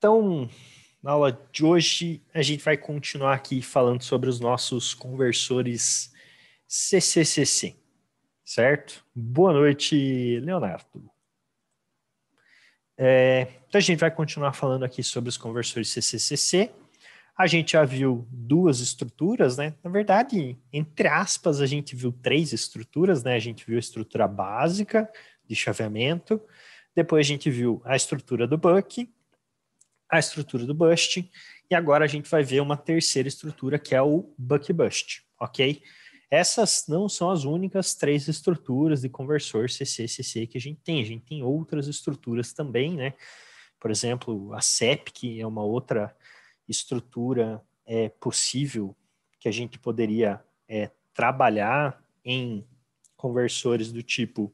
Então, na aula de hoje, a gente vai continuar aqui falando sobre os nossos conversores CCCC, certo? Boa noite, Leonardo. É, então, a gente vai continuar falando aqui sobre os conversores CCCC. A gente já viu duas estruturas, né? Na verdade, entre aspas, a gente viu três estruturas, né? A gente viu a estrutura básica de chaveamento, depois a gente viu a estrutura do buck a estrutura do bust e agora a gente vai ver uma terceira estrutura que é o buck bust, ok? Essas não são as únicas três estruturas de conversor CCCC que a gente tem, a gente tem outras estruturas também, né? Por exemplo, a CEP, que é uma outra estrutura é, possível que a gente poderia é, trabalhar em conversores do tipo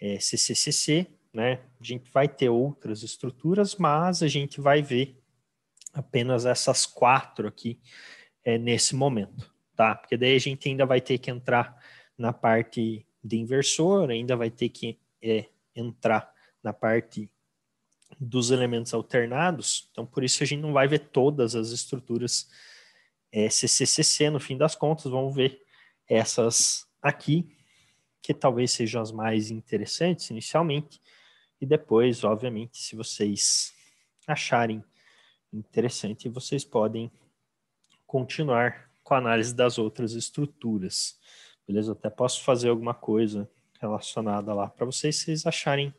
é, CCCC, né? A gente vai ter outras estruturas, mas a gente vai ver apenas essas quatro aqui é, nesse momento, tá? Porque daí a gente ainda vai ter que entrar na parte de inversor, ainda vai ter que é, entrar na parte dos elementos alternados, então por isso a gente não vai ver todas as estruturas é, CCCC, no fim das contas, vamos ver essas aqui, que talvez sejam as mais interessantes inicialmente, e depois, obviamente, se vocês acharem interessante, vocês podem continuar com a análise das outras estruturas. Beleza? Eu até posso fazer alguma coisa relacionada lá para vocês, se vocês acharem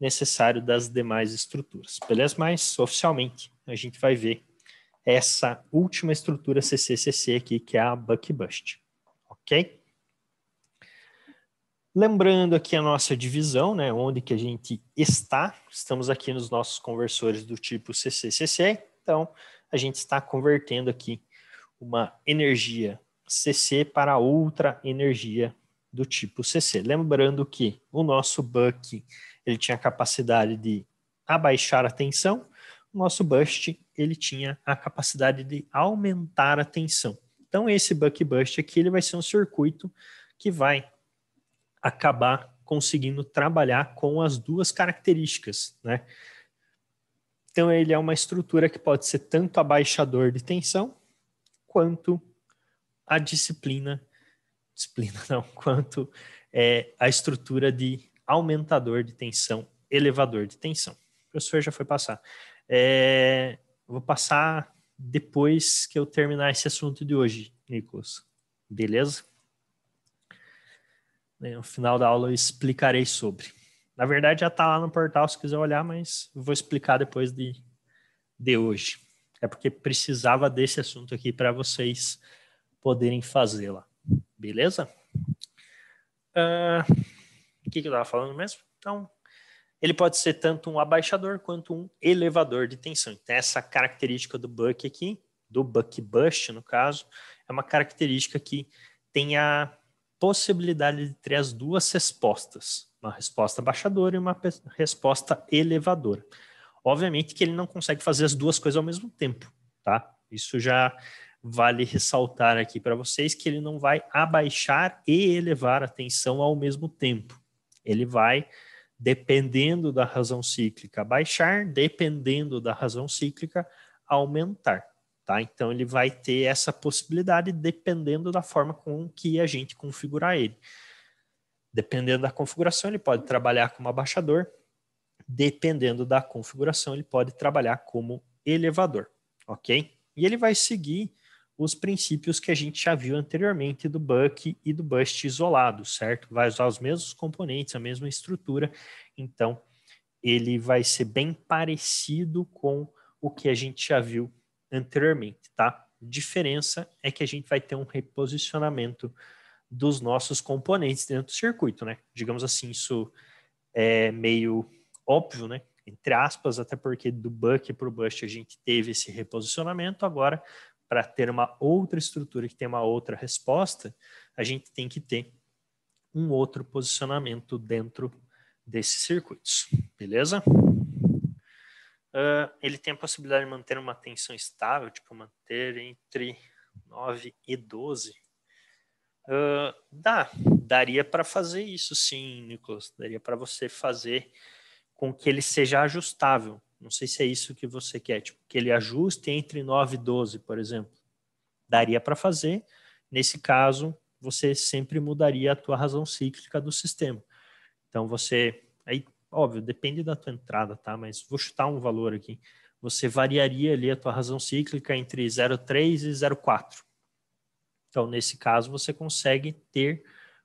necessário das demais estruturas. Beleza? Mas, oficialmente, a gente vai ver essa última estrutura CCCC aqui, que é a Buckbust. Ok? Lembrando aqui a nossa divisão, né, onde que a gente está, estamos aqui nos nossos conversores do tipo CCCC, então a gente está convertendo aqui uma energia CC para outra energia do tipo CC. Lembrando que o nosso buck ele tinha a capacidade de abaixar a tensão, o nosso bust ele tinha a capacidade de aumentar a tensão. Então esse buck bust aqui ele vai ser um circuito que vai acabar conseguindo trabalhar com as duas características, né? Então ele é uma estrutura que pode ser tanto abaixador de tensão quanto a disciplina, disciplina não, quanto é, a estrutura de aumentador de tensão, elevador de tensão. O professor já foi passar. É, vou passar depois que eu terminar esse assunto de hoje, Nicolas. Beleza? Né? No final da aula eu explicarei sobre. Na verdade, já está lá no portal se quiser olhar, mas vou explicar depois de, de hoje. É porque precisava desse assunto aqui para vocês poderem fazê-la. Beleza? Ah, o que, que eu estava falando mesmo? Então, ele pode ser tanto um abaixador quanto um elevador de tensão. Então, essa característica do buck aqui, do buck bust, no caso, é uma característica que tem a possibilidade de ter as duas respostas, uma resposta baixadora e uma resposta elevadora. Obviamente que ele não consegue fazer as duas coisas ao mesmo tempo, tá? Isso já vale ressaltar aqui para vocês que ele não vai abaixar e elevar a tensão ao mesmo tempo. Ele vai, dependendo da razão cíclica, baixar, dependendo da razão cíclica, aumentar. Tá? Então ele vai ter essa possibilidade dependendo da forma com que a gente configurar ele. Dependendo da configuração, ele pode trabalhar como abaixador. Dependendo da configuração, ele pode trabalhar como elevador, ok? E ele vai seguir os princípios que a gente já viu anteriormente do buck e do bust isolado, certo? Vai usar os mesmos componentes, a mesma estrutura, então ele vai ser bem parecido com o que a gente já viu anteriormente, tá? Diferença é que a gente vai ter um reposicionamento dos nossos componentes dentro do circuito, né? Digamos assim, isso é meio óbvio, né? Entre aspas, até porque do buck para o bust a gente teve esse reposicionamento, agora para ter uma outra estrutura que tem uma outra resposta, a gente tem que ter um outro posicionamento dentro desses circuitos, beleza? Uh, ele tem a possibilidade de manter uma tensão estável, tipo manter entre 9 e 12. Uh, ah, dá, daria para fazer isso sim, Nicolas. Daria para você fazer com que ele seja ajustável. Não sei se é isso que você quer, tipo, que ele ajuste entre 9 e 12, por exemplo. Daria para fazer. Nesse caso, você sempre mudaria a tua razão cíclica do sistema. Então você aí óbvio, depende da tua entrada, tá? Mas vou chutar um valor aqui. Você variaria ali a tua razão cíclica entre 0,3 e 0,4. Então, nesse caso, você consegue ter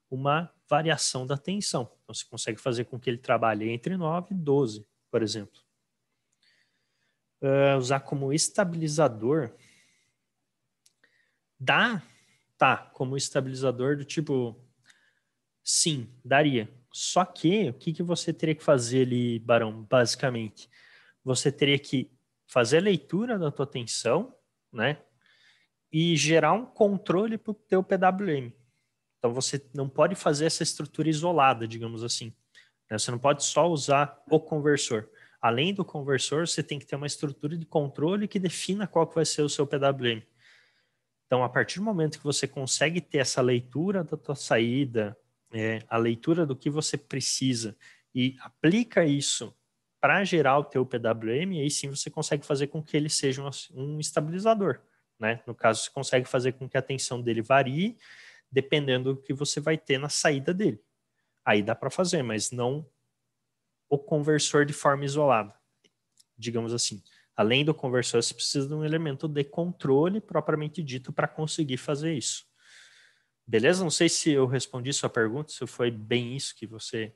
uma variação da tensão. Então, você consegue fazer com que ele trabalhe entre 9 e 12, por exemplo. Uh, usar como estabilizador. Dá? Tá, como estabilizador do tipo. Sim, daria só que o que, que você teria que fazer ali, Barão, basicamente? Você teria que fazer a leitura da tua tensão, né? E gerar um controle para o teu PWM. Então você não pode fazer essa estrutura isolada, digamos assim. Né? Você não pode só usar o conversor. Além do conversor, você tem que ter uma estrutura de controle que defina qual que vai ser o seu PWM. Então, a partir do momento que você consegue ter essa leitura da tua saída, é, a leitura do que você precisa e aplica isso para gerar o teu PWM, aí sim você consegue fazer com que ele seja um, um estabilizador. Né? No caso, você consegue fazer com que a tensão dele varie dependendo do que você vai ter na saída dele. Aí dá para fazer, mas não o conversor de forma isolada, digamos assim. Além do conversor, você precisa de um elemento de controle propriamente dito para conseguir fazer isso. Beleza? Não sei se eu respondi sua pergunta, se foi bem isso que você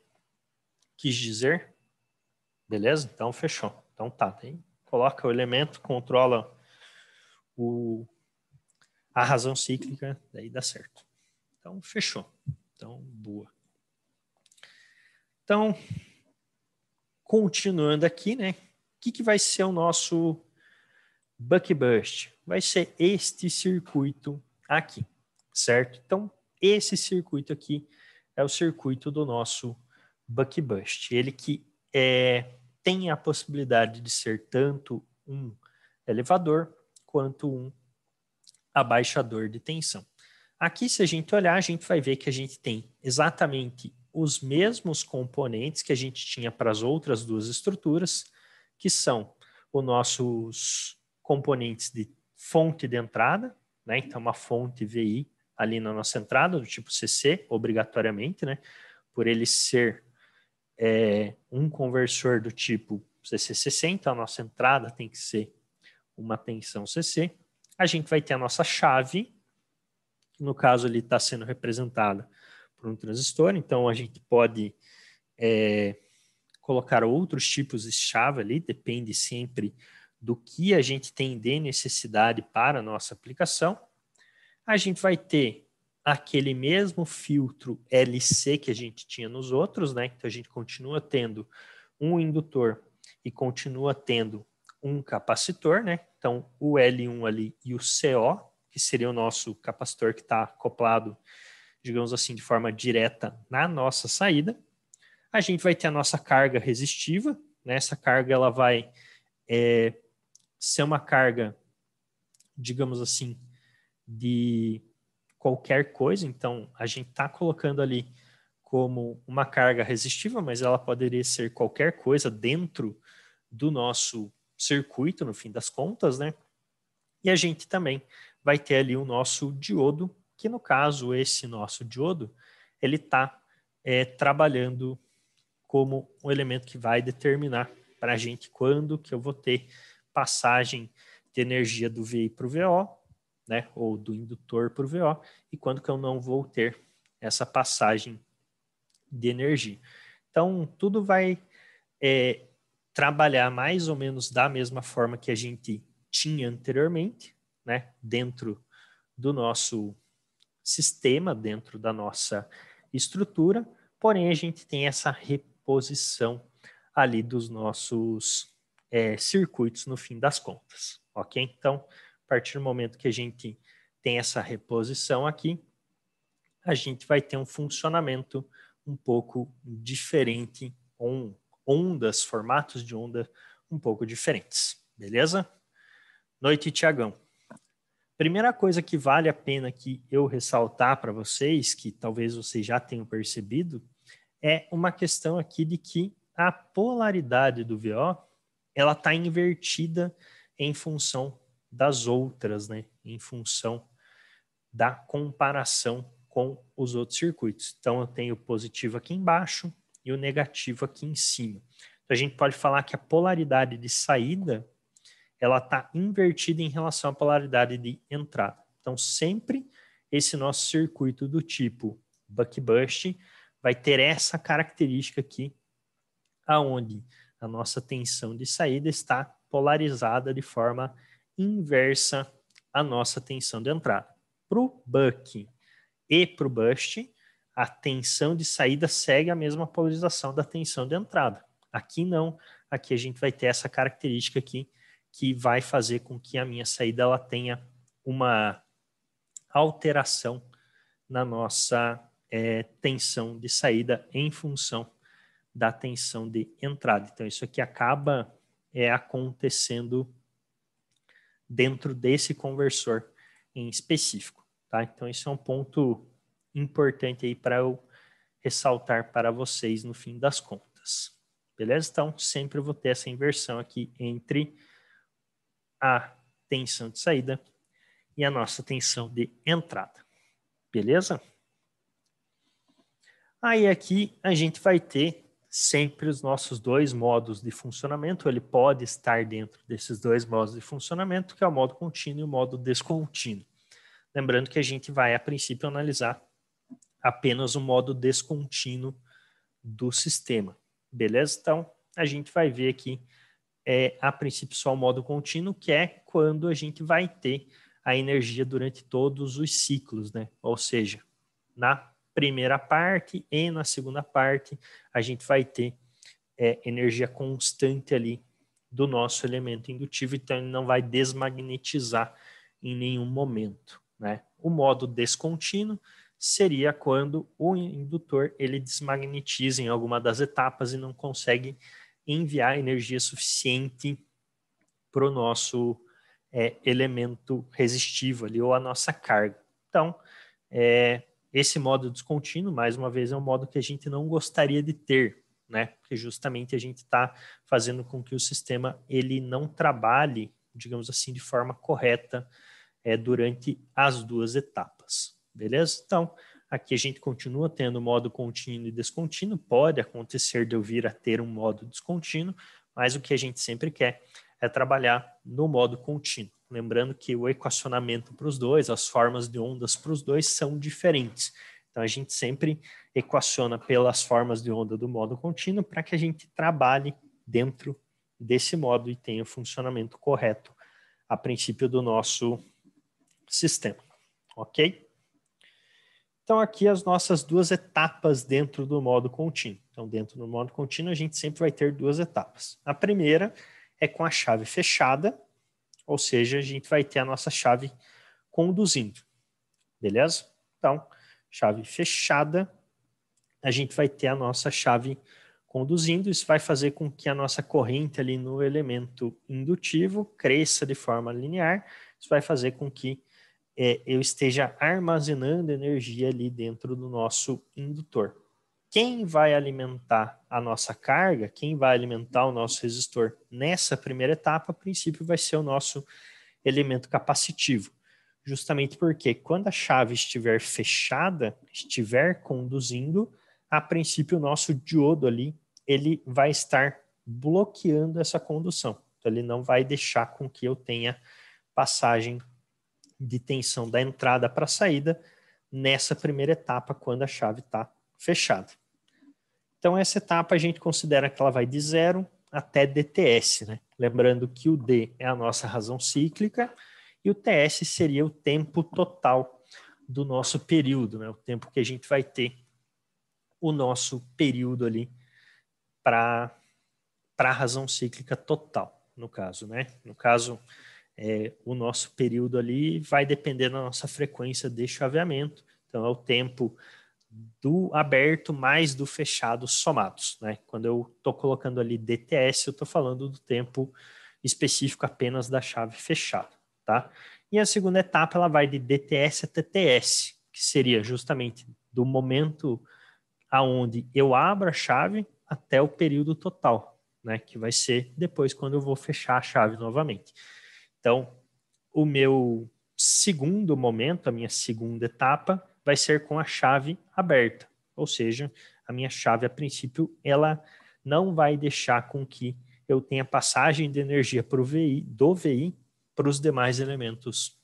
quis dizer. Beleza? Então, fechou. Então, tá. Tem, coloca o elemento, controla o, a razão cíclica, daí dá certo. Então, fechou. Então, boa. Então, continuando aqui, né? O que, que vai ser o nosso buck burst? Vai ser este circuito aqui certo? Então, esse circuito aqui é o circuito do nosso Buck Bust. Ele que é, tem a possibilidade de ser tanto um elevador quanto um abaixador de tensão. Aqui, se a gente olhar, a gente vai ver que a gente tem exatamente os mesmos componentes que a gente tinha para as outras duas estruturas, que são os nossos componentes de fonte de entrada, né? então uma fonte VI ali na nossa entrada, do tipo CC, obrigatoriamente, né? Por ele ser é, um conversor do tipo CC60, então a nossa entrada tem que ser uma tensão CC. A gente vai ter a nossa chave, que no caso ele está sendo representada por um transistor, então a gente pode é, colocar outros tipos de chave ali, depende sempre do que a gente tem de necessidade para a nossa aplicação a gente vai ter aquele mesmo filtro LC que a gente tinha nos outros, né? Então a gente continua tendo um indutor e continua tendo um capacitor, né? Então o L1 ali e o CO, que seria o nosso capacitor que está acoplado, digamos assim, de forma direta na nossa saída. A gente vai ter a nossa carga resistiva, né? Essa carga ela vai é, ser uma carga, digamos assim, de qualquer coisa, então a gente está colocando ali como uma carga resistiva, mas ela poderia ser qualquer coisa dentro do nosso circuito, no fim das contas, né? E a gente também vai ter ali o nosso diodo, que no caso, esse nosso diodo, ele está é, trabalhando como um elemento que vai determinar para a gente quando que eu vou ter passagem de energia do VI para o VO né, ou do indutor para o VO, e quando que eu não vou ter essa passagem de energia. Então, tudo vai é, trabalhar mais ou menos da mesma forma que a gente tinha anteriormente, né, dentro do nosso sistema, dentro da nossa estrutura, porém a gente tem essa reposição ali dos nossos é, circuitos no fim das contas, ok? Então, partir do momento que a gente tem essa reposição aqui, a gente vai ter um funcionamento um pouco diferente, com ondas, formatos de onda um pouco diferentes, beleza? Noite, Tiagão. Primeira coisa que vale a pena que eu ressaltar para vocês, que talvez vocês já tenham percebido, é uma questão aqui de que a polaridade do VO ela está invertida em função das outras, né? Em função da comparação com os outros circuitos. Então, eu tenho o positivo aqui embaixo e o negativo aqui em cima. Então, a gente pode falar que a polaridade de saída ela está invertida em relação à polaridade de entrada. Então, sempre esse nosso circuito do tipo buck-bust vai ter essa característica aqui, aonde a nossa tensão de saída está polarizada de forma inversa a nossa tensão de entrada. Para o buck e para o bust, a tensão de saída segue a mesma polarização da tensão de entrada. Aqui não, aqui a gente vai ter essa característica aqui que vai fazer com que a minha saída ela tenha uma alteração na nossa é, tensão de saída em função da tensão de entrada. Então isso aqui acaba é, acontecendo dentro desse conversor em específico, tá? Então esse é um ponto importante aí para eu ressaltar para vocês no fim das contas. Beleza? Então, sempre eu vou ter essa inversão aqui entre a tensão de saída e a nossa tensão de entrada. Beleza? Aí aqui a gente vai ter sempre os nossos dois modos de funcionamento, ele pode estar dentro desses dois modos de funcionamento, que é o modo contínuo e o modo descontínuo. Lembrando que a gente vai, a princípio, analisar apenas o modo descontínuo do sistema. Beleza? Então, a gente vai ver aqui, é, a princípio, só o modo contínuo, que é quando a gente vai ter a energia durante todos os ciclos, né? Ou seja, na primeira parte e na segunda parte a gente vai ter é, energia constante ali do nosso elemento indutivo, então ele não vai desmagnetizar em nenhum momento. Né? O modo descontínuo seria quando o indutor ele desmagnetiza em alguma das etapas e não consegue enviar energia suficiente para o nosso é, elemento resistivo ali ou a nossa carga. Então, é, esse modo descontínuo, mais uma vez, é um modo que a gente não gostaria de ter, né? Porque justamente a gente está fazendo com que o sistema ele não trabalhe, digamos assim, de forma correta é, durante as duas etapas, beleza? Então, aqui a gente continua tendo modo contínuo e descontínuo, pode acontecer de eu vir a ter um modo descontínuo, mas o que a gente sempre quer é trabalhar no modo contínuo. Lembrando que o equacionamento para os dois, as formas de ondas para os dois são diferentes. Então a gente sempre equaciona pelas formas de onda do modo contínuo para que a gente trabalhe dentro desse modo e tenha o funcionamento correto a princípio do nosso sistema, ok? Então aqui as nossas duas etapas dentro do modo contínuo. Então dentro do modo contínuo a gente sempre vai ter duas etapas. A primeira é com a chave fechada, ou seja, a gente vai ter a nossa chave conduzindo. Beleza? Então, chave fechada, a gente vai ter a nossa chave conduzindo. Isso vai fazer com que a nossa corrente ali no elemento indutivo cresça de forma linear. Isso vai fazer com que é, eu esteja armazenando energia ali dentro do nosso indutor quem vai alimentar a nossa carga, quem vai alimentar o nosso resistor nessa primeira etapa, a princípio vai ser o nosso elemento capacitivo. Justamente porque quando a chave estiver fechada, estiver conduzindo, a princípio o nosso diodo ali, ele vai estar bloqueando essa condução. Então, ele não vai deixar com que eu tenha passagem de tensão da entrada para a saída nessa primeira etapa, quando a chave está fechada. Então, essa etapa a gente considera que ela vai de zero até DTS, né? Lembrando que o D é a nossa razão cíclica e o TS seria o tempo total do nosso período, né? O tempo que a gente vai ter o nosso período ali para a razão cíclica total, no caso, né? No caso, é, o nosso período ali vai depender da nossa frequência de chaveamento, então é o tempo do aberto mais do fechado somados. Né? Quando eu estou colocando ali DTS, eu estou falando do tempo específico apenas da chave fechada. Tá? E a segunda etapa ela vai de DTS a TTS, que seria justamente do momento aonde eu abro a chave até o período total, né? que vai ser depois quando eu vou fechar a chave novamente. Então, o meu segundo momento, a minha segunda etapa, vai ser com a chave aberta, ou seja, a minha chave a princípio ela não vai deixar com que eu tenha passagem de energia pro VI, do VI para os demais elementos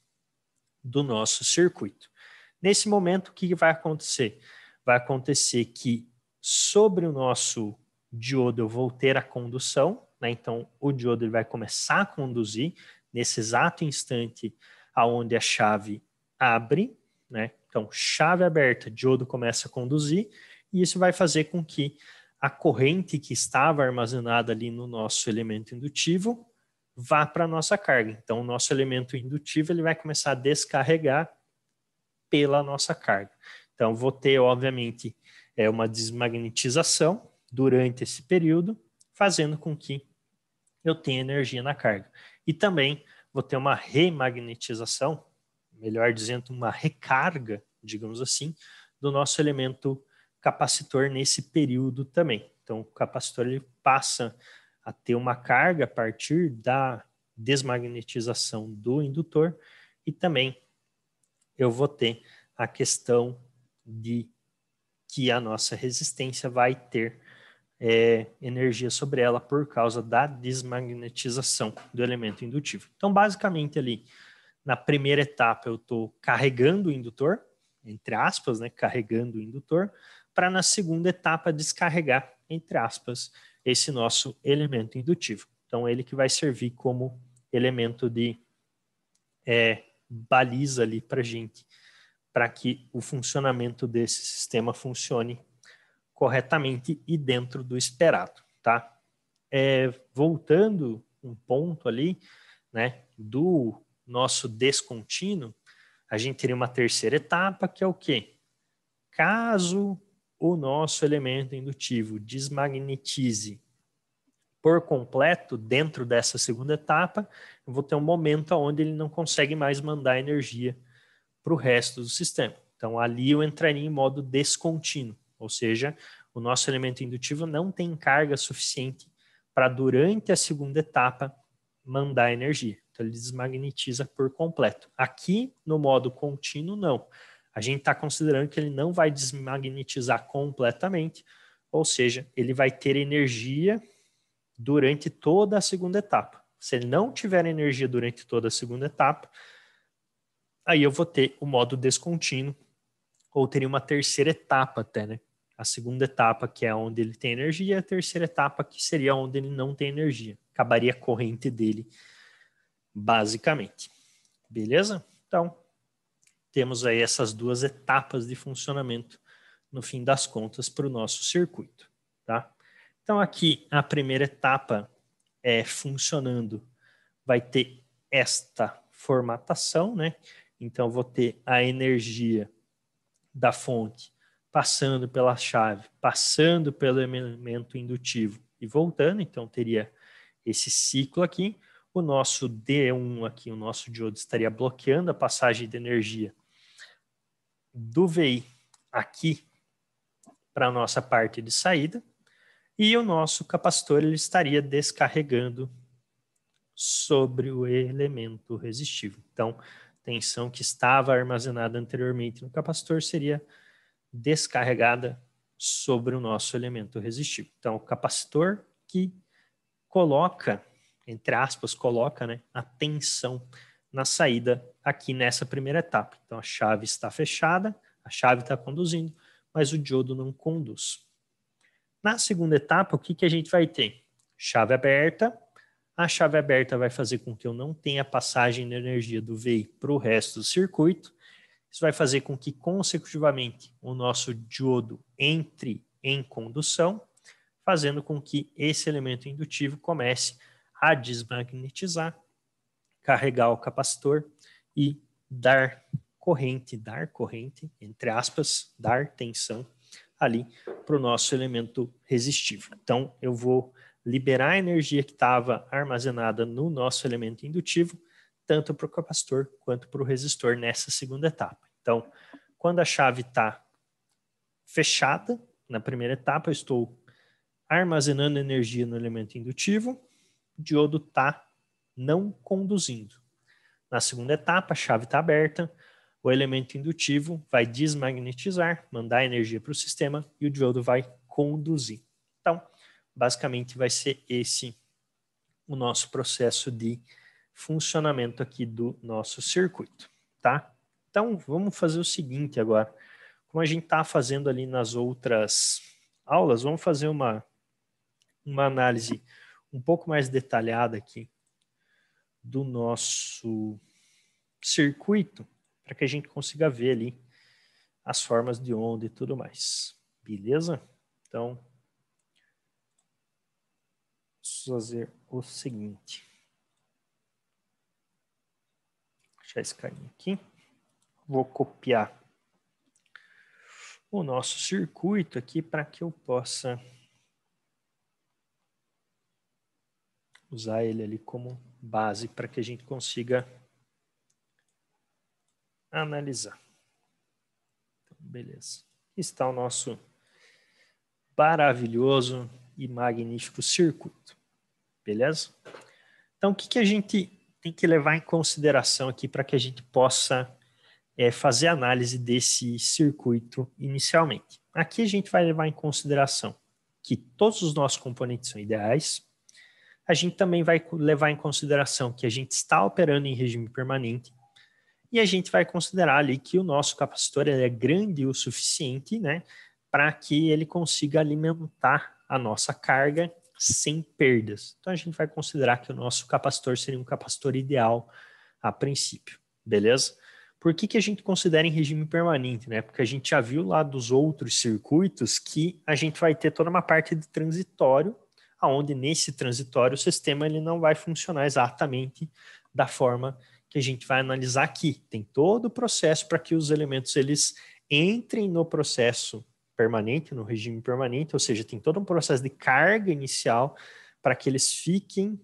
do nosso circuito. Nesse momento, o que vai acontecer? Vai acontecer que sobre o nosso diodo eu vou ter a condução, né? então o diodo ele vai começar a conduzir nesse exato instante aonde a chave abre, né? Então, chave aberta, diodo começa a conduzir e isso vai fazer com que a corrente que estava armazenada ali no nosso elemento indutivo vá para a nossa carga. Então, o nosso elemento indutivo ele vai começar a descarregar pela nossa carga. Então, vou ter, obviamente, é, uma desmagnetização durante esse período, fazendo com que eu tenha energia na carga. E também vou ter uma remagnetização, melhor dizendo, uma recarga, digamos assim, do nosso elemento capacitor nesse período também. Então, o capacitor ele passa a ter uma carga a partir da desmagnetização do indutor e também eu vou ter a questão de que a nossa resistência vai ter é, energia sobre ela por causa da desmagnetização do elemento indutivo. Então, basicamente ali, na primeira etapa eu estou carregando o indutor, entre aspas, né, carregando o indutor, para na segunda etapa descarregar, entre aspas, esse nosso elemento indutivo. Então, ele que vai servir como elemento de é, baliza ali para gente, para que o funcionamento desse sistema funcione corretamente e dentro do esperado, tá? É, voltando um ponto ali, né, do nosso descontínuo, a gente teria uma terceira etapa, que é o quê? Caso o nosso elemento indutivo desmagnetize por completo dentro dessa segunda etapa, eu vou ter um momento onde ele não consegue mais mandar energia para o resto do sistema. Então, ali eu entraria em modo descontínuo, ou seja, o nosso elemento indutivo não tem carga suficiente para, durante a segunda etapa, mandar energia. Então, ele desmagnetiza por completo. Aqui, no modo contínuo, não. A gente está considerando que ele não vai desmagnetizar completamente, ou seja, ele vai ter energia durante toda a segunda etapa. Se ele não tiver energia durante toda a segunda etapa, aí eu vou ter o modo descontínuo, ou teria uma terceira etapa até, né? A segunda etapa, que é onde ele tem energia, e a terceira etapa, que seria onde ele não tem energia. Acabaria a corrente dele basicamente. Beleza? Então, temos aí essas duas etapas de funcionamento no fim das contas para o nosso circuito, tá? Então aqui a primeira etapa é funcionando, vai ter esta formatação, né? Então vou ter a energia da fonte passando pela chave, passando pelo elemento indutivo e voltando, então teria esse ciclo aqui o nosso D1 aqui, o nosso diodo estaria bloqueando a passagem de energia do VI aqui para a nossa parte de saída e o nosso capacitor ele estaria descarregando sobre o elemento resistivo. Então, tensão que estava armazenada anteriormente no capacitor seria descarregada sobre o nosso elemento resistivo. Então, o capacitor que coloca entre aspas, coloca né, a tensão na saída aqui nessa primeira etapa. Então a chave está fechada, a chave está conduzindo, mas o diodo não conduz. Na segunda etapa, o que, que a gente vai ter? Chave aberta. A chave aberta vai fazer com que eu não tenha passagem da energia do VI para o resto do circuito. Isso vai fazer com que, consecutivamente, o nosso diodo entre em condução, fazendo com que esse elemento indutivo comece a a desmagnetizar, carregar o capacitor e dar corrente, dar corrente, entre aspas, dar tensão ali para o nosso elemento resistivo. Então, eu vou liberar a energia que estava armazenada no nosso elemento indutivo, tanto para o capacitor quanto para o resistor nessa segunda etapa. Então, quando a chave está fechada, na primeira etapa, eu estou armazenando energia no elemento indutivo, o diodo está não conduzindo. Na segunda etapa, a chave está aberta, o elemento indutivo vai desmagnetizar, mandar energia para o sistema e o diodo vai conduzir. Então, basicamente vai ser esse o nosso processo de funcionamento aqui do nosso circuito, tá? Então, vamos fazer o seguinte agora. Como a gente está fazendo ali nas outras aulas, vamos fazer uma, uma análise um pouco mais detalhada aqui do nosso circuito, para que a gente consiga ver ali as formas de onda e tudo mais. Beleza? Então, fazer o seguinte. Deixar esse carinha aqui. Vou copiar o nosso circuito aqui para que eu possa usar ele ali como base para que a gente consiga analisar. Então, beleza. Aqui está o nosso maravilhoso e magnífico circuito. Beleza? Então, o que, que a gente tem que levar em consideração aqui para que a gente possa é, fazer análise desse circuito inicialmente? Aqui a gente vai levar em consideração que todos os nossos componentes são ideais, a gente também vai levar em consideração que a gente está operando em regime permanente e a gente vai considerar ali que o nosso capacitor é grande o suficiente, né, para que ele consiga alimentar a nossa carga sem perdas. Então a gente vai considerar que o nosso capacitor seria um capacitor ideal a princípio, beleza? Por que, que a gente considera em regime permanente, né? Porque a gente já viu lá dos outros circuitos que a gente vai ter toda uma parte de transitório aonde nesse transitório o sistema ele não vai funcionar exatamente da forma que a gente vai analisar aqui. Tem todo o processo para que os elementos eles entrem no processo permanente, no regime permanente, ou seja, tem todo um processo de carga inicial para que eles fiquem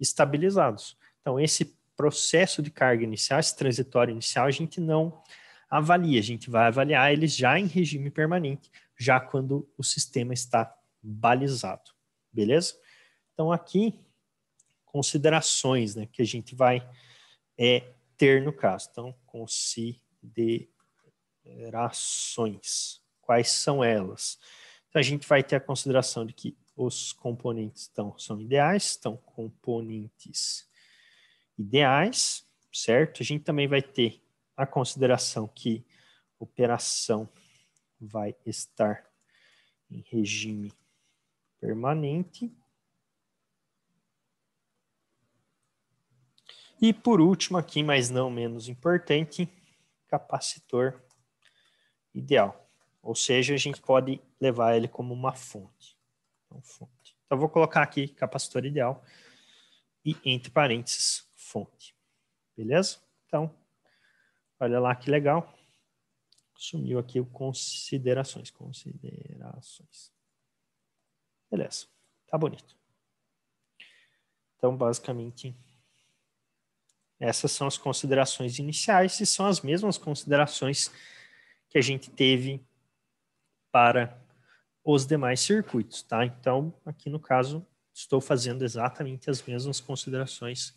estabilizados. Então, esse processo de carga inicial, esse transitório inicial, a gente não avalia, a gente vai avaliar eles já em regime permanente, já quando o sistema está balizado beleza? Então, aqui, considerações né, que a gente vai é, ter no caso. Então, considerações. Quais são elas? Então, a gente vai ter a consideração de que os componentes estão, são ideais, estão componentes ideais, certo? A gente também vai ter a consideração que operação vai estar em regime permanente. E por último, aqui, mas não menos importante, capacitor ideal. Ou seja, a gente pode levar ele como uma fonte. Então, fonte. então vou colocar aqui capacitor ideal e entre parênteses, fonte. Beleza? Então, olha lá que legal. Sumiu aqui o considerações. Considerações. Beleza, tá bonito. Então, basicamente, essas são as considerações iniciais e são as mesmas considerações que a gente teve para os demais circuitos, tá? Então, aqui no caso, estou fazendo exatamente as mesmas considerações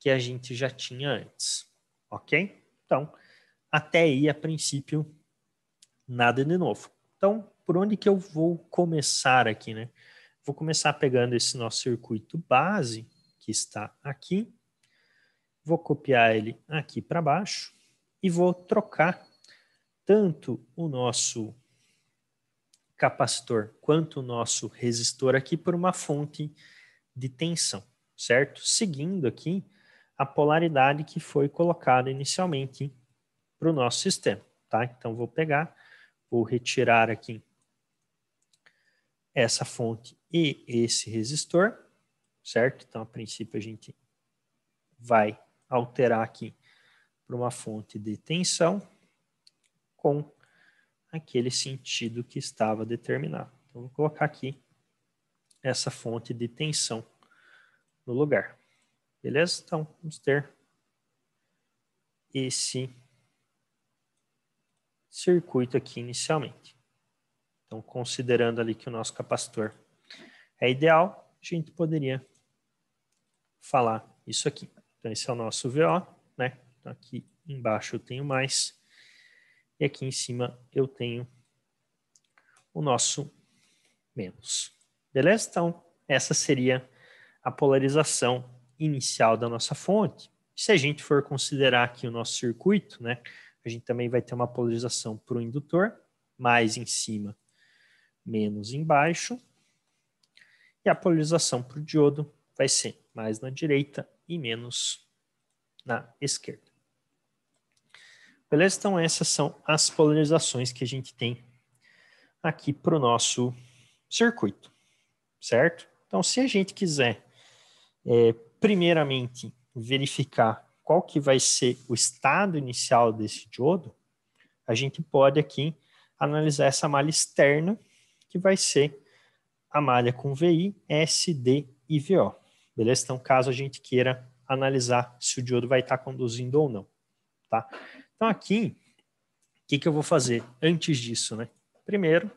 que a gente já tinha antes, ok? Então, até aí, a princípio, nada de novo. Então, por onde que eu vou começar aqui, né? Vou começar pegando esse nosso circuito base, que está aqui. Vou copiar ele aqui para baixo e vou trocar tanto o nosso capacitor quanto o nosso resistor aqui por uma fonte de tensão, certo? Seguindo aqui a polaridade que foi colocada inicialmente para o nosso sistema, tá? Então, vou pegar, vou retirar aqui essa fonte e esse resistor, certo? Então, a princípio, a gente vai alterar aqui para uma fonte de tensão com aquele sentido que estava determinado. Então, vou colocar aqui essa fonte de tensão no lugar. Beleza? Então, vamos ter esse circuito aqui inicialmente. Então, considerando ali que o nosso capacitor é ideal, a gente poderia falar isso aqui. Então, esse é o nosso VO, né? Então, aqui embaixo eu tenho mais, e aqui em cima eu tenho o nosso menos. Beleza? Então, essa seria a polarização inicial da nossa fonte. Se a gente for considerar aqui o nosso circuito, né? A gente também vai ter uma polarização para o indutor, mais em cima menos embaixo. E a polarização para o diodo vai ser mais na direita e menos na esquerda. Beleza? Então, essas são as polarizações que a gente tem aqui para o nosso circuito, certo? Então, se a gente quiser, é, primeiramente, verificar qual que vai ser o estado inicial desse diodo, a gente pode aqui analisar essa malha externa que vai ser a malha com VI, SD e VO. Beleza? Então, caso a gente queira analisar se o diodo vai estar tá conduzindo ou não. Tá? Então, aqui, o que, que eu vou fazer antes disso? Né? Primeiro,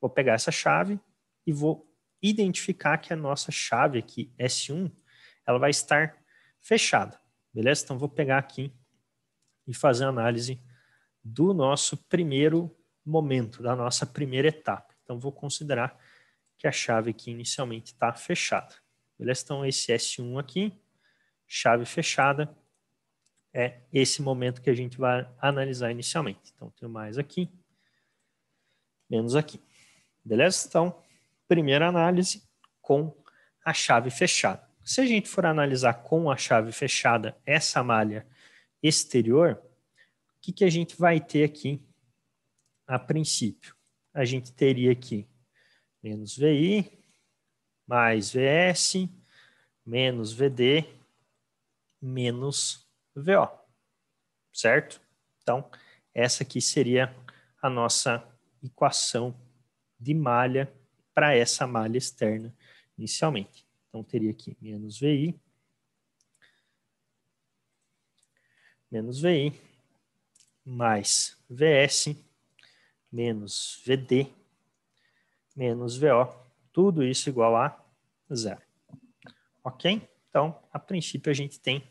vou pegar essa chave e vou identificar que a nossa chave aqui, S1, ela vai estar fechada. Beleza? Então, vou pegar aqui e fazer a análise do nosso primeiro momento, da nossa primeira etapa. Então, vou considerar que a chave aqui inicialmente está fechada. Beleza? Então, esse S1 aqui, chave fechada, é esse momento que a gente vai analisar inicialmente. Então, tem mais aqui, menos aqui. Beleza? Então, primeira análise com a chave fechada. Se a gente for analisar com a chave fechada essa malha exterior, o que, que a gente vai ter aqui a princípio? a gente teria aqui menos VI, mais VS, menos VD, menos VO, certo? Então, essa aqui seria a nossa equação de malha para essa malha externa inicialmente. Então, teria aqui menos VI, menos VI, mais VS, menos VD menos VO, tudo isso igual a zero. Ok? Então, a princípio, a gente tem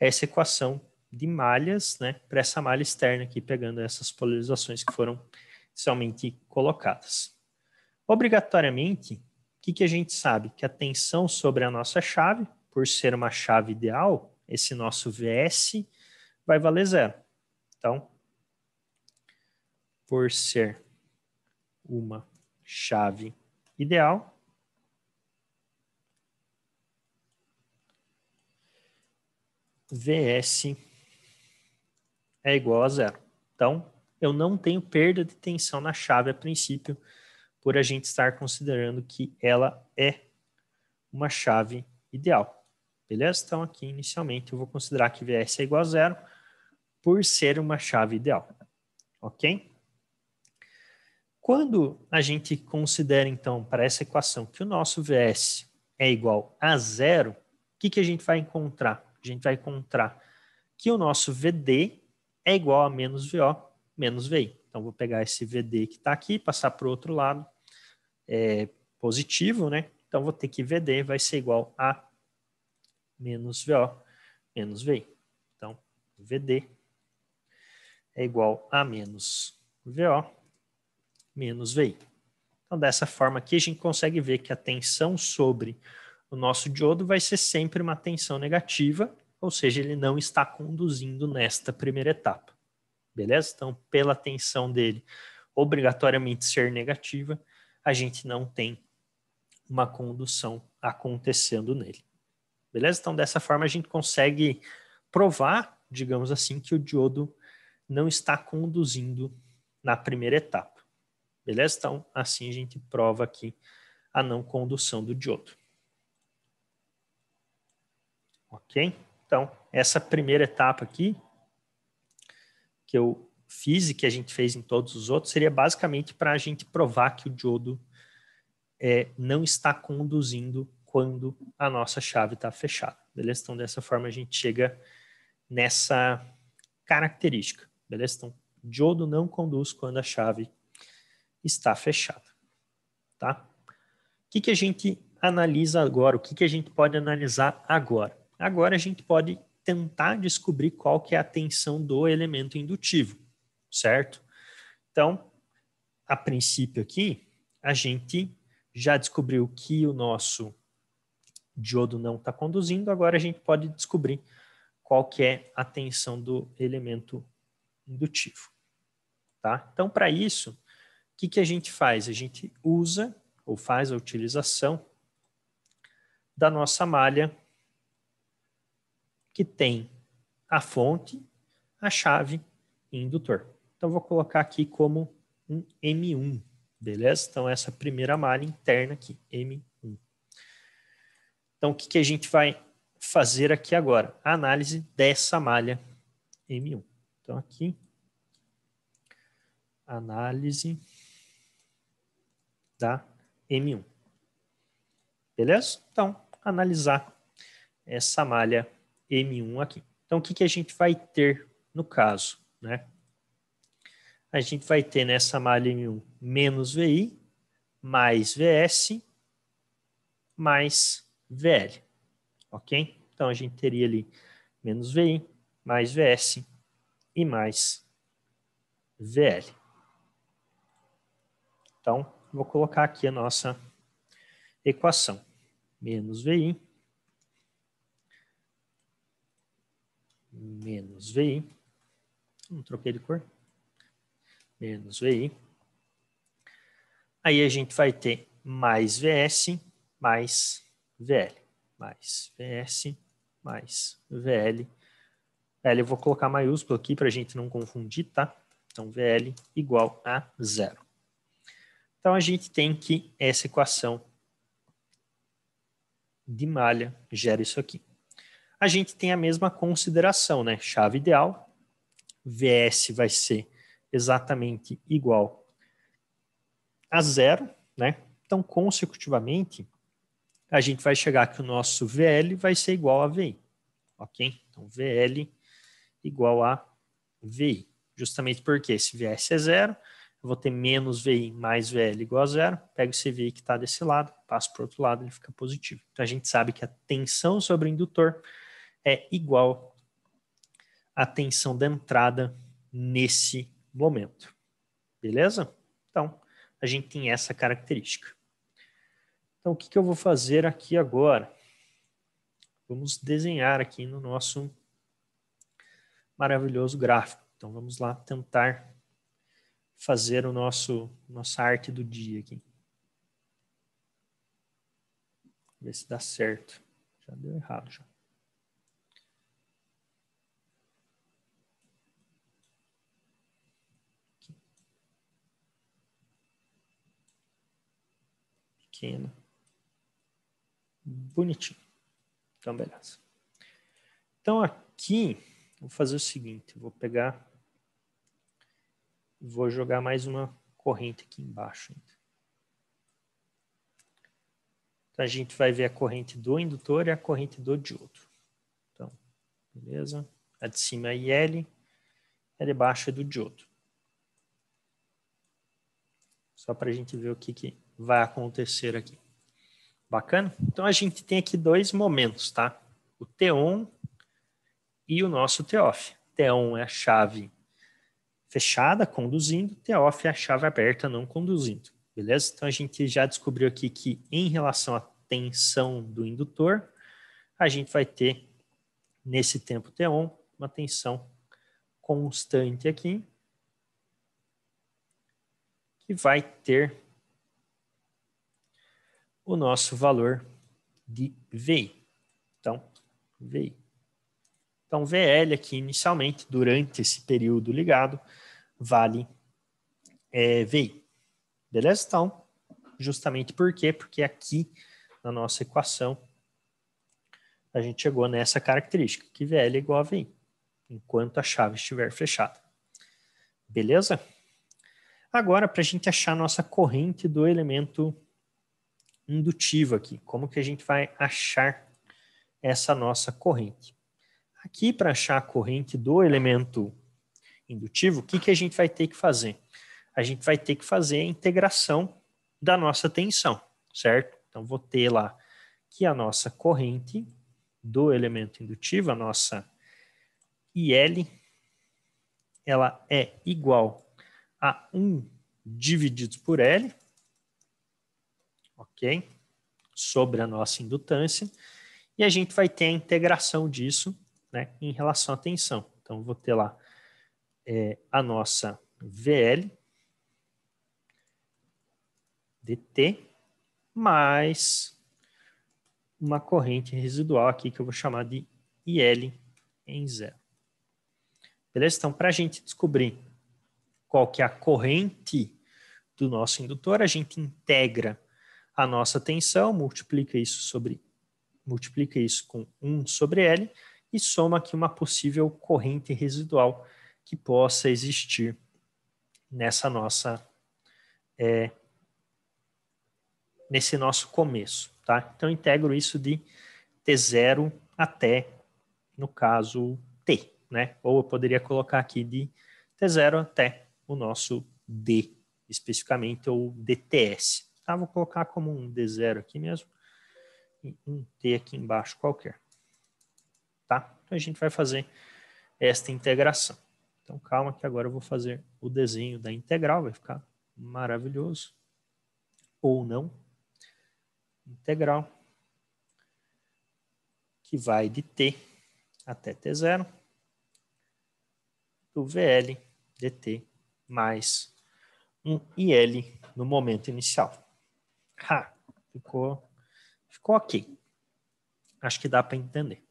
essa equação de malhas, né, para essa malha externa aqui, pegando essas polarizações que foram inicialmente colocadas. Obrigatoriamente, o que, que a gente sabe? Que a tensão sobre a nossa chave, por ser uma chave ideal, esse nosso VS vai valer zero. Então, por ser uma chave ideal, VS é igual a zero. Então, eu não tenho perda de tensão na chave a princípio, por a gente estar considerando que ela é uma chave ideal. Beleza? Então, aqui inicialmente eu vou considerar que VS é igual a zero por ser uma chave ideal. Ok? Quando a gente considera, então, para essa equação que o nosso Vs é igual a zero, o que, que a gente vai encontrar? A gente vai encontrar que o nosso VD é igual a menos VO menos VI. Então, vou pegar esse VD que está aqui, passar para o outro lado, é positivo, né? Então, vou ter que VD vai ser igual a menos VO menos VI. Então, VD é igual a menos VO menos VI. Então, dessa forma aqui, a gente consegue ver que a tensão sobre o nosso diodo vai ser sempre uma tensão negativa, ou seja, ele não está conduzindo nesta primeira etapa. Beleza? Então, pela tensão dele obrigatoriamente ser negativa, a gente não tem uma condução acontecendo nele. Beleza? Então, dessa forma, a gente consegue provar, digamos assim, que o diodo não está conduzindo na primeira etapa. Beleza? Então, assim a gente prova aqui a não condução do diodo. Ok? Então, essa primeira etapa aqui, que eu fiz e que a gente fez em todos os outros, seria basicamente para a gente provar que o diodo é, não está conduzindo quando a nossa chave está fechada. Beleza? Então, dessa forma, a gente chega nessa característica. Beleza? Então, diodo não conduz quando a chave está fechada. Tá? O que, que a gente analisa agora? O que, que a gente pode analisar agora? Agora a gente pode tentar descobrir qual que é a tensão do elemento indutivo, certo? Então, a princípio aqui, a gente já descobriu que o nosso diodo não está conduzindo, agora a gente pode descobrir qual que é a tensão do elemento indutivo. Tá? Então, para isso, o que, que a gente faz? A gente usa ou faz a utilização da nossa malha que tem a fonte, a chave e indutor. Então, vou colocar aqui como um M1, beleza? Então, essa primeira malha interna aqui, M1. Então, o que, que a gente vai fazer aqui agora? A análise dessa malha M1. Então, aqui, análise da M1. Beleza? Então, analisar essa malha M1 aqui. Então, o que, que a gente vai ter no caso? Né? A gente vai ter nessa malha M1 menos VI, mais VS, mais VL. Ok? Então, a gente teria ali menos VI, mais VS e mais VL. Então, vou colocar aqui a nossa equação. Menos VI menos VI, não troquei de cor, menos VI. Aí a gente vai ter mais VS mais VL, mais VS mais VL. VL eu vou colocar maiúsculo aqui para a gente não confundir, tá? Então VL igual a zero. Então a gente tem que essa equação de malha gera isso aqui. A gente tem a mesma consideração, né? Chave ideal, VS vai ser exatamente igual a zero, né? Então, consecutivamente, a gente vai chegar que o nosso VL vai ser igual a VI, ok? Então, VL igual a VI, justamente porque esse VS é zero, eu vou ter menos VI mais VL igual a zero, pego esse VI que está desse lado, passo para o outro lado, ele fica positivo. Então a gente sabe que a tensão sobre o indutor é igual à tensão da entrada nesse momento. Beleza? Então, a gente tem essa característica. Então, o que, que eu vou fazer aqui agora? Vamos desenhar aqui no nosso maravilhoso gráfico. Então, vamos lá tentar fazer o nosso nossa arte do dia aqui. Ver se dá certo. Já deu errado já. pequena. Bonitinho. Então, beleza. Então, aqui, vou fazer o seguinte: vou pegar Vou jogar mais uma corrente aqui embaixo. Então. então, a gente vai ver a corrente do indutor e a corrente do diodo. Então, beleza? A de cima é IL, a de baixo é do diodo. Só para a gente ver o que, que vai acontecer aqui. Bacana? Então a gente tem aqui dois momentos, tá? O T1 e o nosso T off. T1 é a chave fechada conduzindo, TOF é a chave aberta não conduzindo, beleza? Então a gente já descobriu aqui que em relação à tensão do indutor, a gente vai ter nesse tempo T1 uma tensão constante aqui, que vai ter o nosso valor de VI. Então, VI. Então, VL aqui inicialmente, durante esse período ligado, vale é, VI. Beleza? Então, justamente por quê? Porque aqui na nossa equação a gente chegou nessa característica, que VL é igual a VI, enquanto a chave estiver fechada. Beleza? Agora, para a gente achar a nossa corrente do elemento indutivo aqui, como que a gente vai achar essa nossa corrente? Aqui, para achar a corrente do elemento indutivo, o que, que a gente vai ter que fazer? A gente vai ter que fazer a integração da nossa tensão, certo? Então, vou ter lá que a nossa corrente do elemento indutivo, a nossa IL, ela é igual a 1 dividido por L, ok? Sobre a nossa indutância. E a gente vai ter a integração disso né, em relação à tensão. Então, vou ter lá é, a nossa VL dt mais uma corrente residual aqui que eu vou chamar de IL em zero. Beleza? Então, para a gente descobrir qual que é a corrente do nosso indutor, a gente integra a nossa tensão, multiplica isso sobre multiplica isso com 1 sobre L e soma aqui uma possível corrente residual que possa existir nessa nossa é, nesse nosso começo, tá? Então integro isso de T0 até no caso T, né? Ou eu poderia colocar aqui de T0 até o nosso D especificamente ou DTS. Tá? Vou colocar como um D0 aqui mesmo e um T aqui embaixo qualquer. Tá? Então a gente vai fazer esta integração. Então calma que agora eu vou fazer o desenho da integral, vai ficar maravilhoso. Ou não. Integral. Que vai de t até t0 do VL dt mais um IL no momento inicial. Ha, ficou, ficou ok. Acho que dá para entender,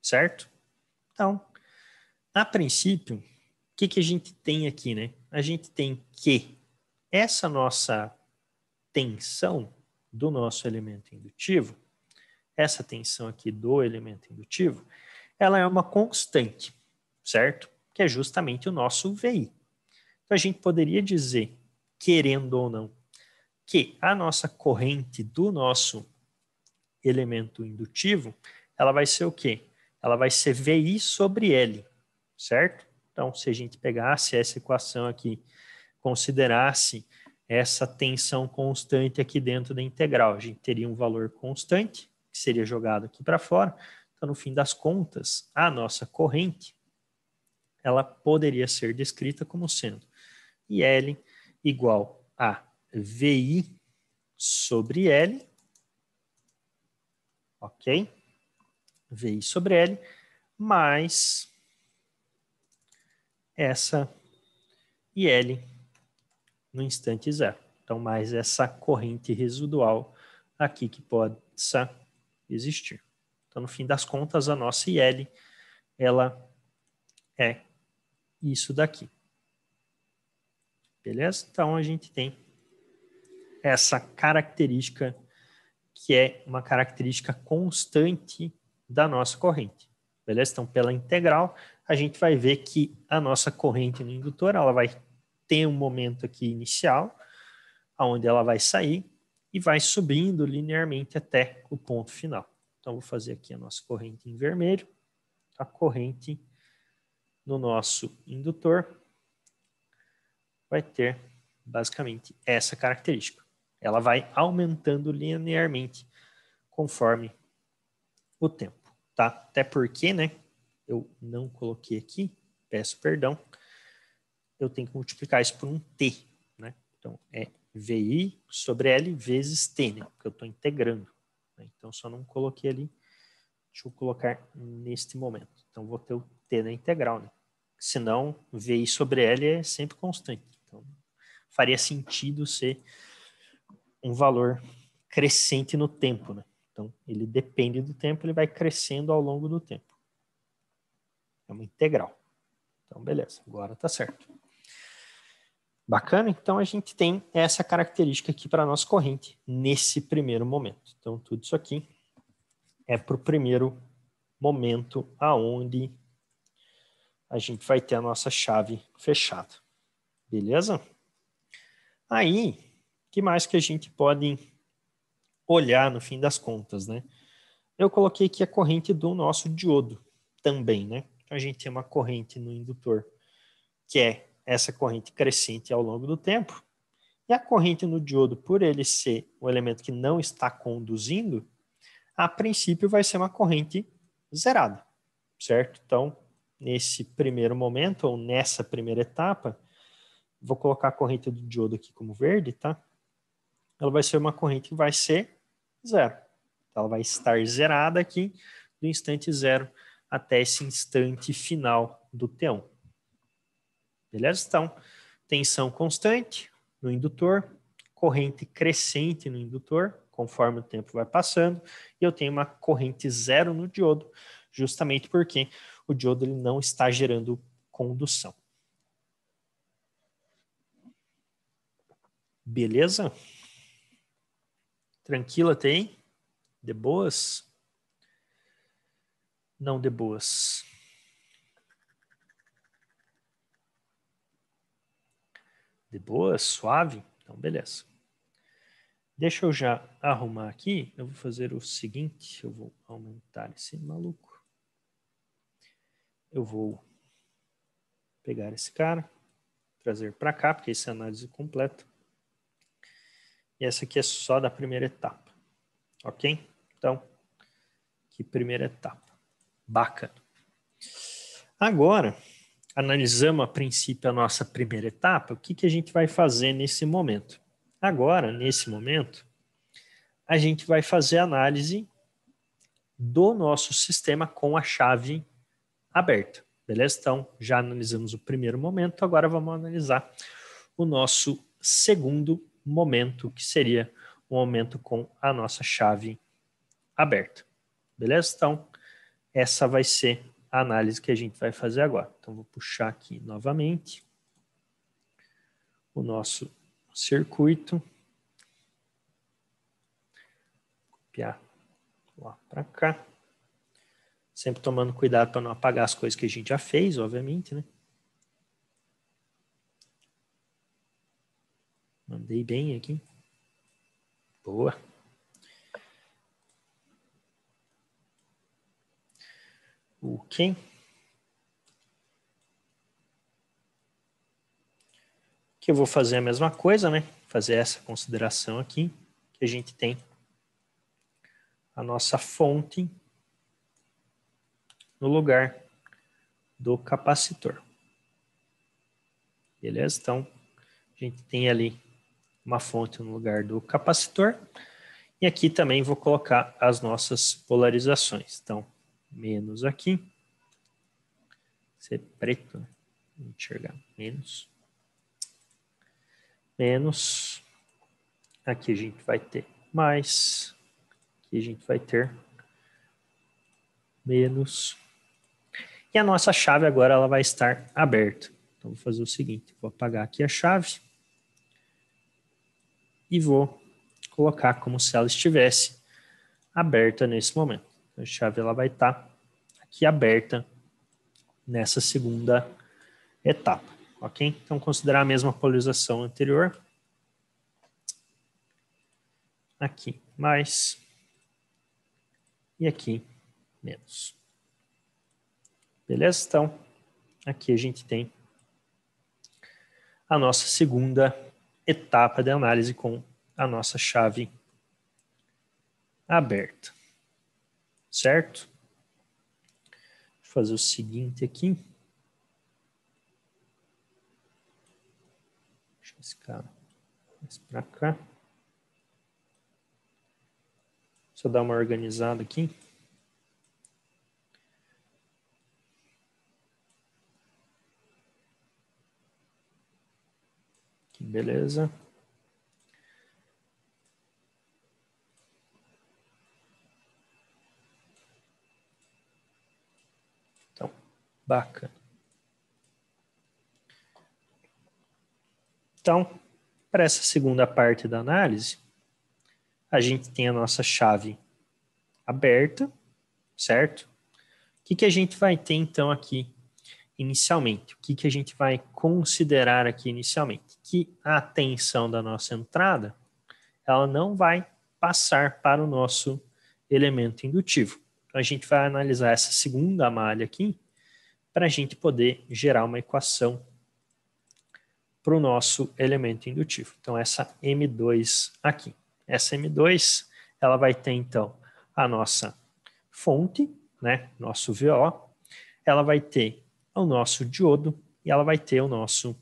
certo? Então, a princípio, que, que a gente tem aqui, né? A gente tem que essa nossa tensão do nosso elemento indutivo, essa tensão aqui do elemento indutivo, ela é uma constante, certo? Que é justamente o nosso VI. Então a gente poderia dizer, querendo ou não, que a nossa corrente do nosso elemento indutivo, ela vai ser o quê? Ela vai ser VI sobre L, certo? Então, se a gente pegasse essa equação aqui, considerasse essa tensão constante aqui dentro da integral, a gente teria um valor constante, que seria jogado aqui para fora. Então, no fim das contas, a nossa corrente, ela poderia ser descrita como sendo IL igual a VI sobre L, ok? VI sobre L, mais essa IL no instante zero. Então, mais essa corrente residual aqui que possa existir. Então, no fim das contas, a nossa IL, ela é isso daqui. Beleza? Então, a gente tem essa característica que é uma característica constante da nossa corrente. Beleza? Então, pela integral, a gente vai ver que a nossa corrente no indutor ela vai ter um momento aqui inicial, aonde ela vai sair e vai subindo linearmente até o ponto final. Então, vou fazer aqui a nossa corrente em vermelho, a corrente no nosso indutor vai ter basicamente essa característica. Ela vai aumentando linearmente conforme o tempo, tá? Até porque, né, eu não coloquei aqui, peço perdão, eu tenho que multiplicar isso por um T. Né? Então, é VI sobre L vezes T, né? porque eu estou integrando. Né? Então, só não coloquei ali. Deixa eu colocar neste momento. Então, vou ter o T na integral. Né? Senão, VI sobre L é sempre constante. Então, faria sentido ser um valor crescente no tempo. Né? Então, ele depende do tempo, ele vai crescendo ao longo do tempo. É uma integral. Então, beleza, agora está certo. Bacana? Então, a gente tem essa característica aqui para a nossa corrente nesse primeiro momento. Então, tudo isso aqui é para o primeiro momento aonde a gente vai ter a nossa chave fechada. Beleza? Aí, que mais que a gente pode olhar no fim das contas, né? Eu coloquei aqui a corrente do nosso diodo também, né? a gente tem uma corrente no indutor, que é essa corrente crescente ao longo do tempo, e a corrente no diodo, por ele ser o elemento que não está conduzindo, a princípio vai ser uma corrente zerada, certo? Então, nesse primeiro momento, ou nessa primeira etapa, vou colocar a corrente do diodo aqui como verde, tá? Ela vai ser uma corrente que vai ser zero. Ela vai estar zerada aqui do instante zero até esse instante final do T1. Beleza? Então, tensão constante no indutor, corrente crescente no indutor, conforme o tempo vai passando, e eu tenho uma corrente zero no diodo, justamente porque o diodo ele não está gerando condução. Beleza? Tranquila, tem? De boas? não de boas. De boa, suave? Então, beleza. Deixa eu já arrumar aqui. Eu vou fazer o seguinte: eu vou aumentar esse maluco. Eu vou pegar esse cara, trazer para cá, porque esse é análise completa. E essa aqui é só da primeira etapa. Ok? Então, que primeira etapa. Bacana. Agora, analisamos a princípio a nossa primeira etapa, o que, que a gente vai fazer nesse momento? Agora, nesse momento, a gente vai fazer análise do nosso sistema com a chave aberta. Beleza? Então, já analisamos o primeiro momento, agora vamos analisar o nosso segundo momento, que seria o um momento com a nossa chave aberta. Beleza? Então, essa vai ser a análise que a gente vai fazer agora. Então, vou puxar aqui novamente o nosso circuito. Copiar lá para cá. Sempre tomando cuidado para não apagar as coisas que a gente já fez, obviamente, né? Mandei bem aqui. Boa. o Kim. Que eu vou fazer a mesma coisa, né? Fazer essa consideração aqui, que a gente tem a nossa fonte no lugar do capacitor. Beleza? Então, a gente tem ali uma fonte no lugar do capacitor. E aqui também vou colocar as nossas polarizações. Então, menos aqui. Ser preto, né? enxergar menos. Menos. Aqui a gente vai ter mais. Aqui a gente vai ter menos. E a nossa chave agora ela vai estar aberta. Então vou fazer o seguinte, vou apagar aqui a chave e vou colocar como se ela estivesse aberta nesse momento. A chave ela vai estar tá aqui aberta nessa segunda etapa, ok? Então, considerar a mesma polarização anterior. Aqui, mais. E aqui, menos. Beleza? Então, aqui a gente tem a nossa segunda etapa de análise com a nossa chave aberta certo? fazer o seguinte aqui. Deixa esse cara mais para cá. Deixa eu dar uma organizada aqui. Beleza. Bacana. Então, para essa segunda parte da análise, a gente tem a nossa chave aberta, certo? O que, que a gente vai ter então aqui inicialmente? O que, que a gente vai considerar aqui inicialmente? Que a tensão da nossa entrada ela não vai passar para o nosso elemento indutivo. Então, a gente vai analisar essa segunda malha aqui para a gente poder gerar uma equação para o nosso elemento indutivo. Então, essa M2 aqui. Essa M2, ela vai ter, então, a nossa fonte, né, nosso VO, ela vai ter o nosso diodo e ela vai ter o nosso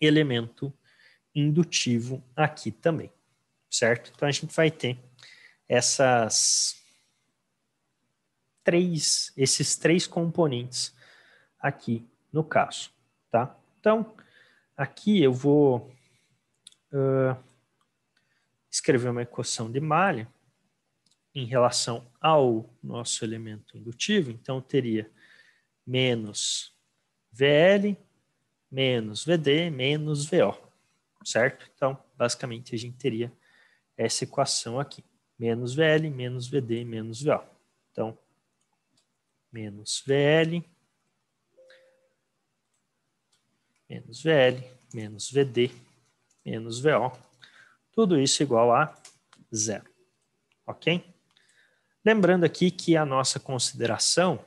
elemento indutivo aqui também, certo? Então, a gente vai ter essas três, esses três componentes aqui no caso, tá? Então, aqui eu vou uh, escrever uma equação de malha em relação ao nosso elemento indutivo, então teria menos VL menos VD menos VO, certo? Então, basicamente, a gente teria essa equação aqui, menos VL menos VD menos VO. Então, menos VL menos VL, menos VD, menos VO. Tudo isso igual a zero, ok? Lembrando aqui que a nossa consideração,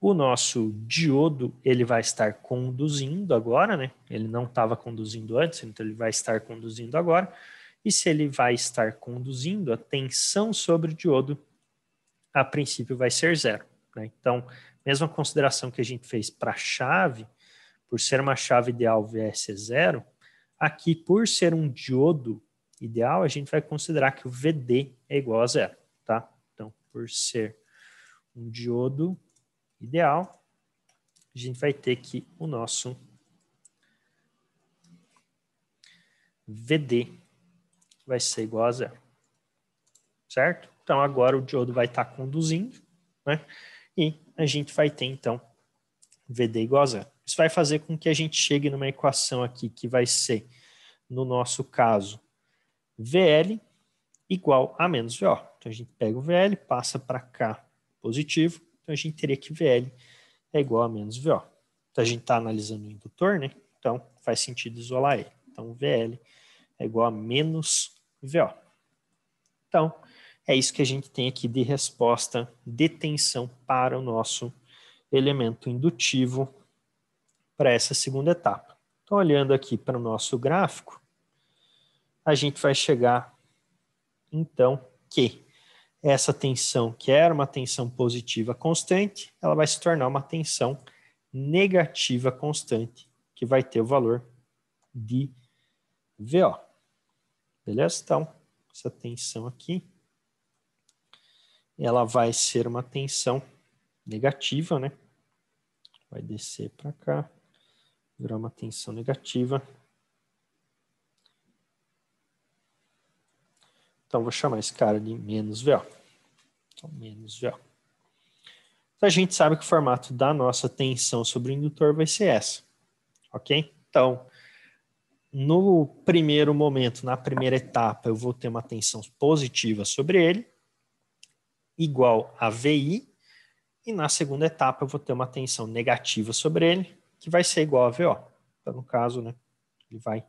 o nosso diodo ele vai estar conduzindo agora, né? Ele não estava conduzindo antes, então ele vai estar conduzindo agora. E se ele vai estar conduzindo, a tensão sobre o diodo, a princípio, vai ser zero. Né? Então, mesma consideração que a gente fez para a chave, por ser uma chave ideal vs 0 aqui, por ser um diodo ideal, a gente vai considerar que o VD é igual a zero, tá? Então, por ser um diodo ideal, a gente vai ter que o nosso VD vai ser igual a zero, certo? Então, agora o diodo vai estar tá conduzindo, né? E a gente vai ter, então, VD igual a zero. Isso vai fazer com que a gente chegue numa equação aqui que vai ser, no nosso caso, VL igual a menos VO. Então a gente pega o VL, passa para cá positivo, então a gente teria que VL é igual a menos VO. Então a gente está analisando o indutor, né? Então faz sentido isolar ele. Então VL é igual a menos VO. Então é isso que a gente tem aqui de resposta de tensão para o nosso elemento indutivo para essa segunda etapa. Então, olhando aqui para o nosso gráfico, a gente vai chegar, então, que essa tensão, que era uma tensão positiva constante, ela vai se tornar uma tensão negativa constante, que vai ter o valor de VO. Beleza? Então, essa tensão aqui, ela vai ser uma tensão negativa, né? Vai descer para cá virar uma tensão negativa. Então, vou chamar esse cara de menos VO. Então, menos VO. Então, a gente sabe que o formato da nossa tensão sobre o indutor vai ser essa. Ok? Então, no primeiro momento, na primeira etapa, eu vou ter uma tensão positiva sobre ele, igual a VI, e na segunda etapa eu vou ter uma tensão negativa sobre ele, que vai ser igual a VO. Então, no caso, né, ele vai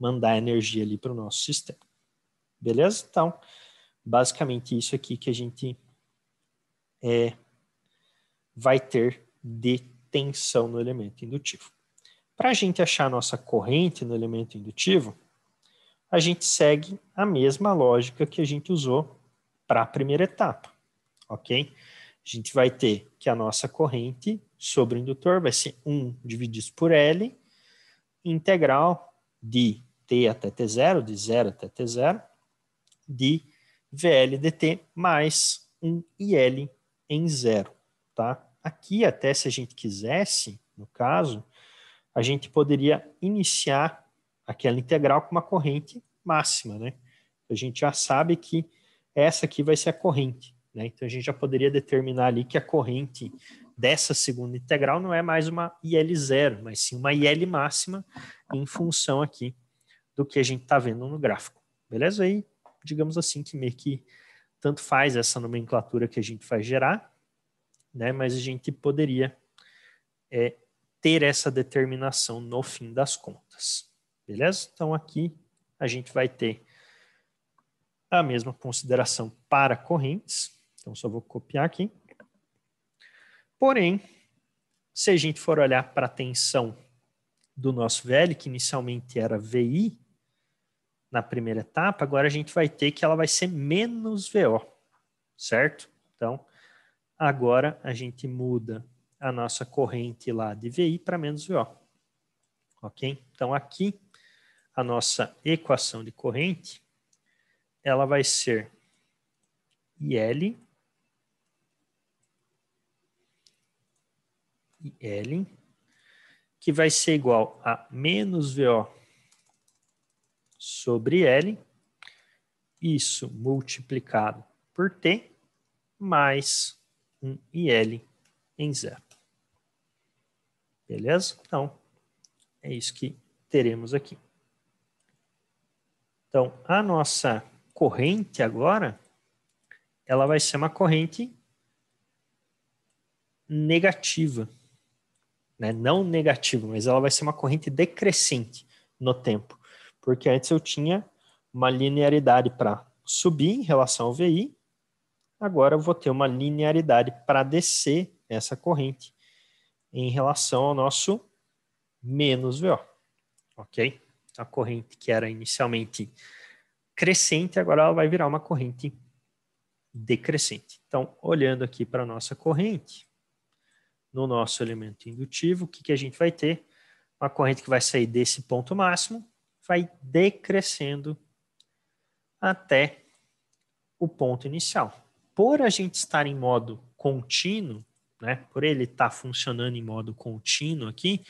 mandar energia ali para o nosso sistema. Beleza? Então, basicamente isso aqui que a gente é, vai ter de tensão no elemento indutivo. Para a gente achar a nossa corrente no elemento indutivo, a gente segue a mesma lógica que a gente usou para a primeira etapa, ok? a gente vai ter que a nossa corrente sobre o indutor vai ser 1 dividido por L, integral de T até T0, de 0 até T0, de VL dt mais 1 IL em 0. tá? Aqui, até se a gente quisesse, no caso, a gente poderia iniciar aquela integral com uma corrente máxima, né? A gente já sabe que essa aqui vai ser a corrente. Né? Então a gente já poderia determinar ali que a corrente dessa segunda integral não é mais uma IL0, mas sim uma IL máxima em função aqui do que a gente está vendo no gráfico. Beleza? Aí, digamos assim, que meio que tanto faz essa nomenclatura que a gente vai gerar, né? mas a gente poderia é, ter essa determinação no fim das contas. Beleza? Então aqui a gente vai ter a mesma consideração para correntes, então, só vou copiar aqui. Porém, se a gente for olhar para a tensão do nosso VL, que inicialmente era VI, na primeira etapa, agora a gente vai ter que ela vai ser menos VO, certo? Então, agora a gente muda a nossa corrente lá de VI para menos VO, ok? Então, aqui, a nossa equação de corrente, ela vai ser IL e L, que vai ser igual a menos VO sobre L, isso multiplicado por T, mais um IL em zero. Beleza? Então, é isso que teremos aqui. Então, a nossa corrente agora, ela vai ser uma corrente negativa né? não negativo, mas ela vai ser uma corrente decrescente no tempo, porque antes eu tinha uma linearidade para subir em relação ao VI, agora eu vou ter uma linearidade para descer essa corrente em relação ao nosso menos VO, ok? A corrente que era inicialmente crescente, agora ela vai virar uma corrente decrescente. Então, olhando aqui para a nossa corrente, no nosso elemento indutivo, o que, que a gente vai ter? Uma corrente que vai sair desse ponto máximo, vai decrescendo até o ponto inicial. Por a gente estar em modo contínuo, né, por ele estar tá funcionando em modo contínuo aqui,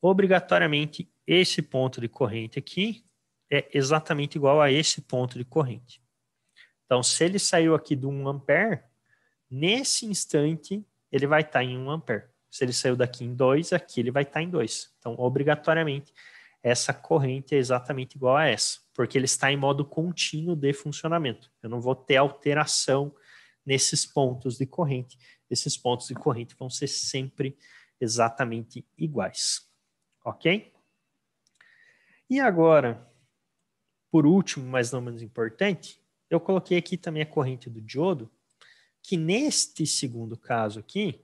obrigatoriamente esse ponto de corrente aqui é exatamente igual a esse ponto de corrente. Então, se ele saiu aqui do 1 ampere, nesse instante ele vai estar tá em 1 ampere. Se ele saiu daqui em 2, aqui ele vai estar tá em 2. Então, obrigatoriamente, essa corrente é exatamente igual a essa, porque ele está em modo contínuo de funcionamento. Eu não vou ter alteração nesses pontos de corrente. Esses pontos de corrente vão ser sempre exatamente iguais. Ok? E agora, por último, mas não menos importante, eu coloquei aqui também a corrente do diodo, que neste segundo caso aqui,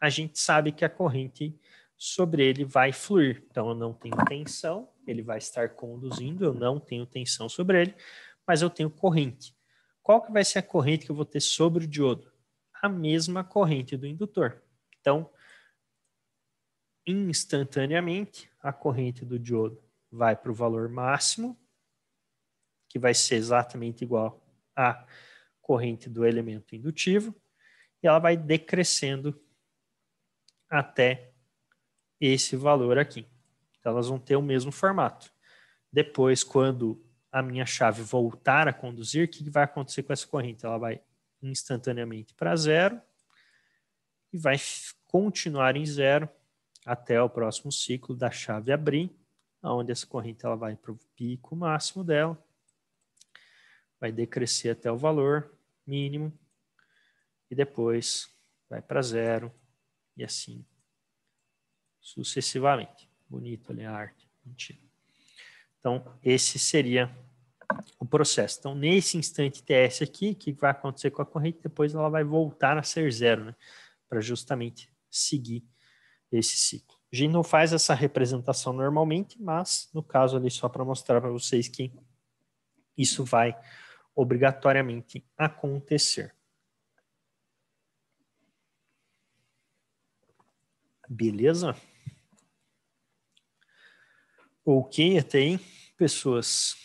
a gente sabe que a corrente sobre ele vai fluir. Então, eu não tenho tensão, ele vai estar conduzindo, eu não tenho tensão sobre ele, mas eu tenho corrente. Qual que vai ser a corrente que eu vou ter sobre o diodo? A mesma corrente do indutor. Então, instantaneamente, a corrente do diodo vai para o valor máximo, que vai ser exatamente igual a corrente do elemento indutivo e ela vai decrescendo até esse valor aqui. Então, elas vão ter o mesmo formato. Depois, quando a minha chave voltar a conduzir, o que vai acontecer com essa corrente? Ela vai instantaneamente para zero e vai continuar em zero até o próximo ciclo da chave abrir, onde essa corrente ela vai para o pico máximo dela vai decrescer até o valor mínimo e depois vai para zero e assim sucessivamente. Bonito ali a arte. Mentira. Então, esse seria o processo. Então, nesse instante TS aqui, o que vai acontecer com a corrente? Depois ela vai voltar a ser zero, né? Para justamente seguir esse ciclo. A gente não faz essa representação normalmente, mas no caso ali só para mostrar para vocês que isso vai obrigatoriamente acontecer. Beleza? Ok, até aí, pessoas.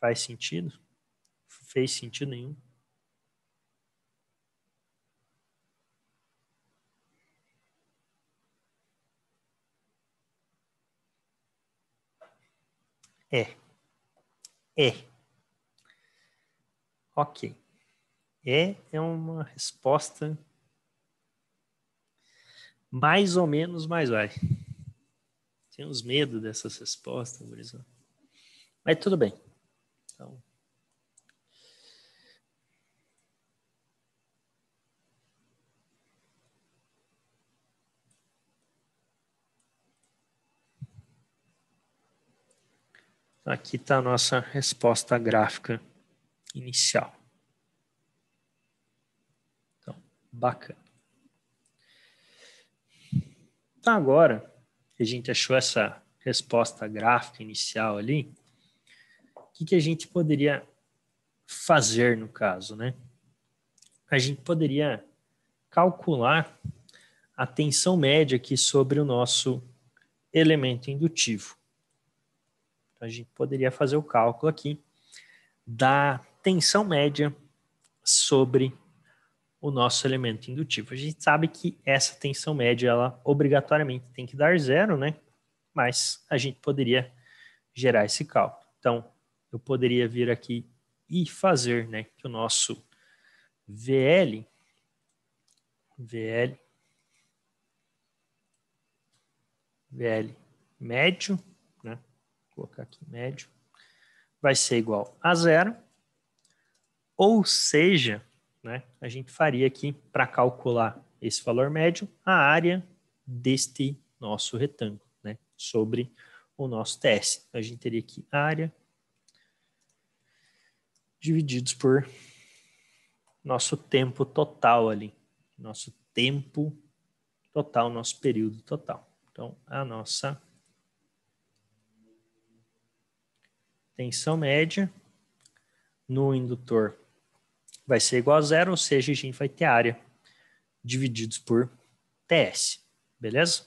Faz sentido? Fez sentido nenhum? É. É. Ok. É, é uma resposta mais ou menos, mas vai. Temos medo dessas respostas, Gurizão. Mas tudo bem. Então. Aqui está a nossa resposta gráfica inicial. Então, bacana. Então, agora que a gente achou essa resposta gráfica inicial ali, o que, que a gente poderia fazer no caso, né? A gente poderia calcular a tensão média aqui sobre o nosso elemento indutivo. Então, a gente poderia fazer o cálculo aqui da tensão média sobre o nosso elemento indutivo. A gente sabe que essa tensão média, ela obrigatoriamente tem que dar zero, né? Mas a gente poderia gerar esse cálculo. Então, eu poderia vir aqui e fazer, né, que o nosso VL, VL, VL médio, né, vou colocar aqui médio, vai ser igual a zero ou seja, né, a gente faria aqui, para calcular esse valor médio, a área deste nosso retângulo, né, sobre o nosso TS. A gente teria aqui área divididos por nosso tempo total ali, nosso tempo total, nosso período total. Então, a nossa tensão média no indutor vai ser igual a zero, ou seja, a gente vai ter área divididos por TS, beleza?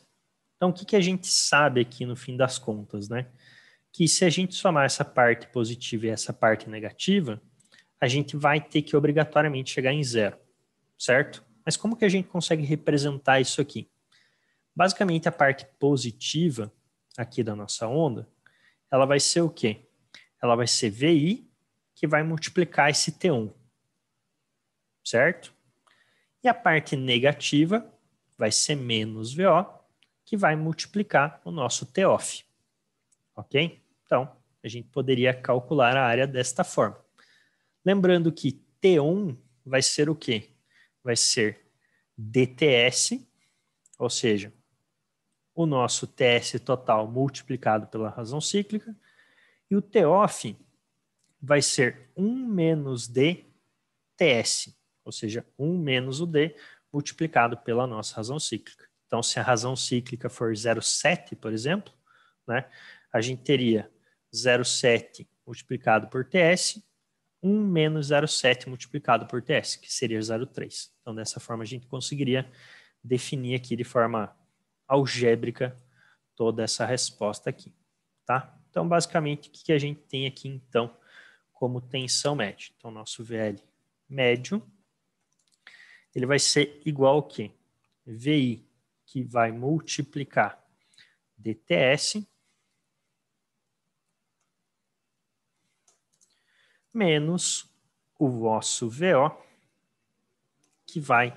Então, o que, que a gente sabe aqui no fim das contas, né? Que se a gente somar essa parte positiva e essa parte negativa, a gente vai ter que obrigatoriamente chegar em zero, certo? Mas como que a gente consegue representar isso aqui? Basicamente, a parte positiva aqui da nossa onda, ela vai ser o quê? Ela vai ser VI, que vai multiplicar esse T1 certo? E a parte negativa vai ser menos VO, que vai multiplicar o nosso TOF. Ok? Então, a gente poderia calcular a área desta forma. Lembrando que T1 vai ser o quê? Vai ser DTS, ou seja, o nosso TS total multiplicado pela razão cíclica, e o TOF vai ser 1 menos DTS ou seja, 1 menos o D multiplicado pela nossa razão cíclica. Então, se a razão cíclica for 0,7, por exemplo, né, a gente teria 0,7 multiplicado por TS, 1 menos 0,7 multiplicado por TS, que seria 0,3. Então, dessa forma, a gente conseguiria definir aqui de forma algébrica toda essa resposta aqui, tá? Então, basicamente, o que a gente tem aqui, então, como tensão média? Então, nosso VL médio ele vai ser igual ao que? VI, que vai multiplicar DTS menos o vosso VO, que vai,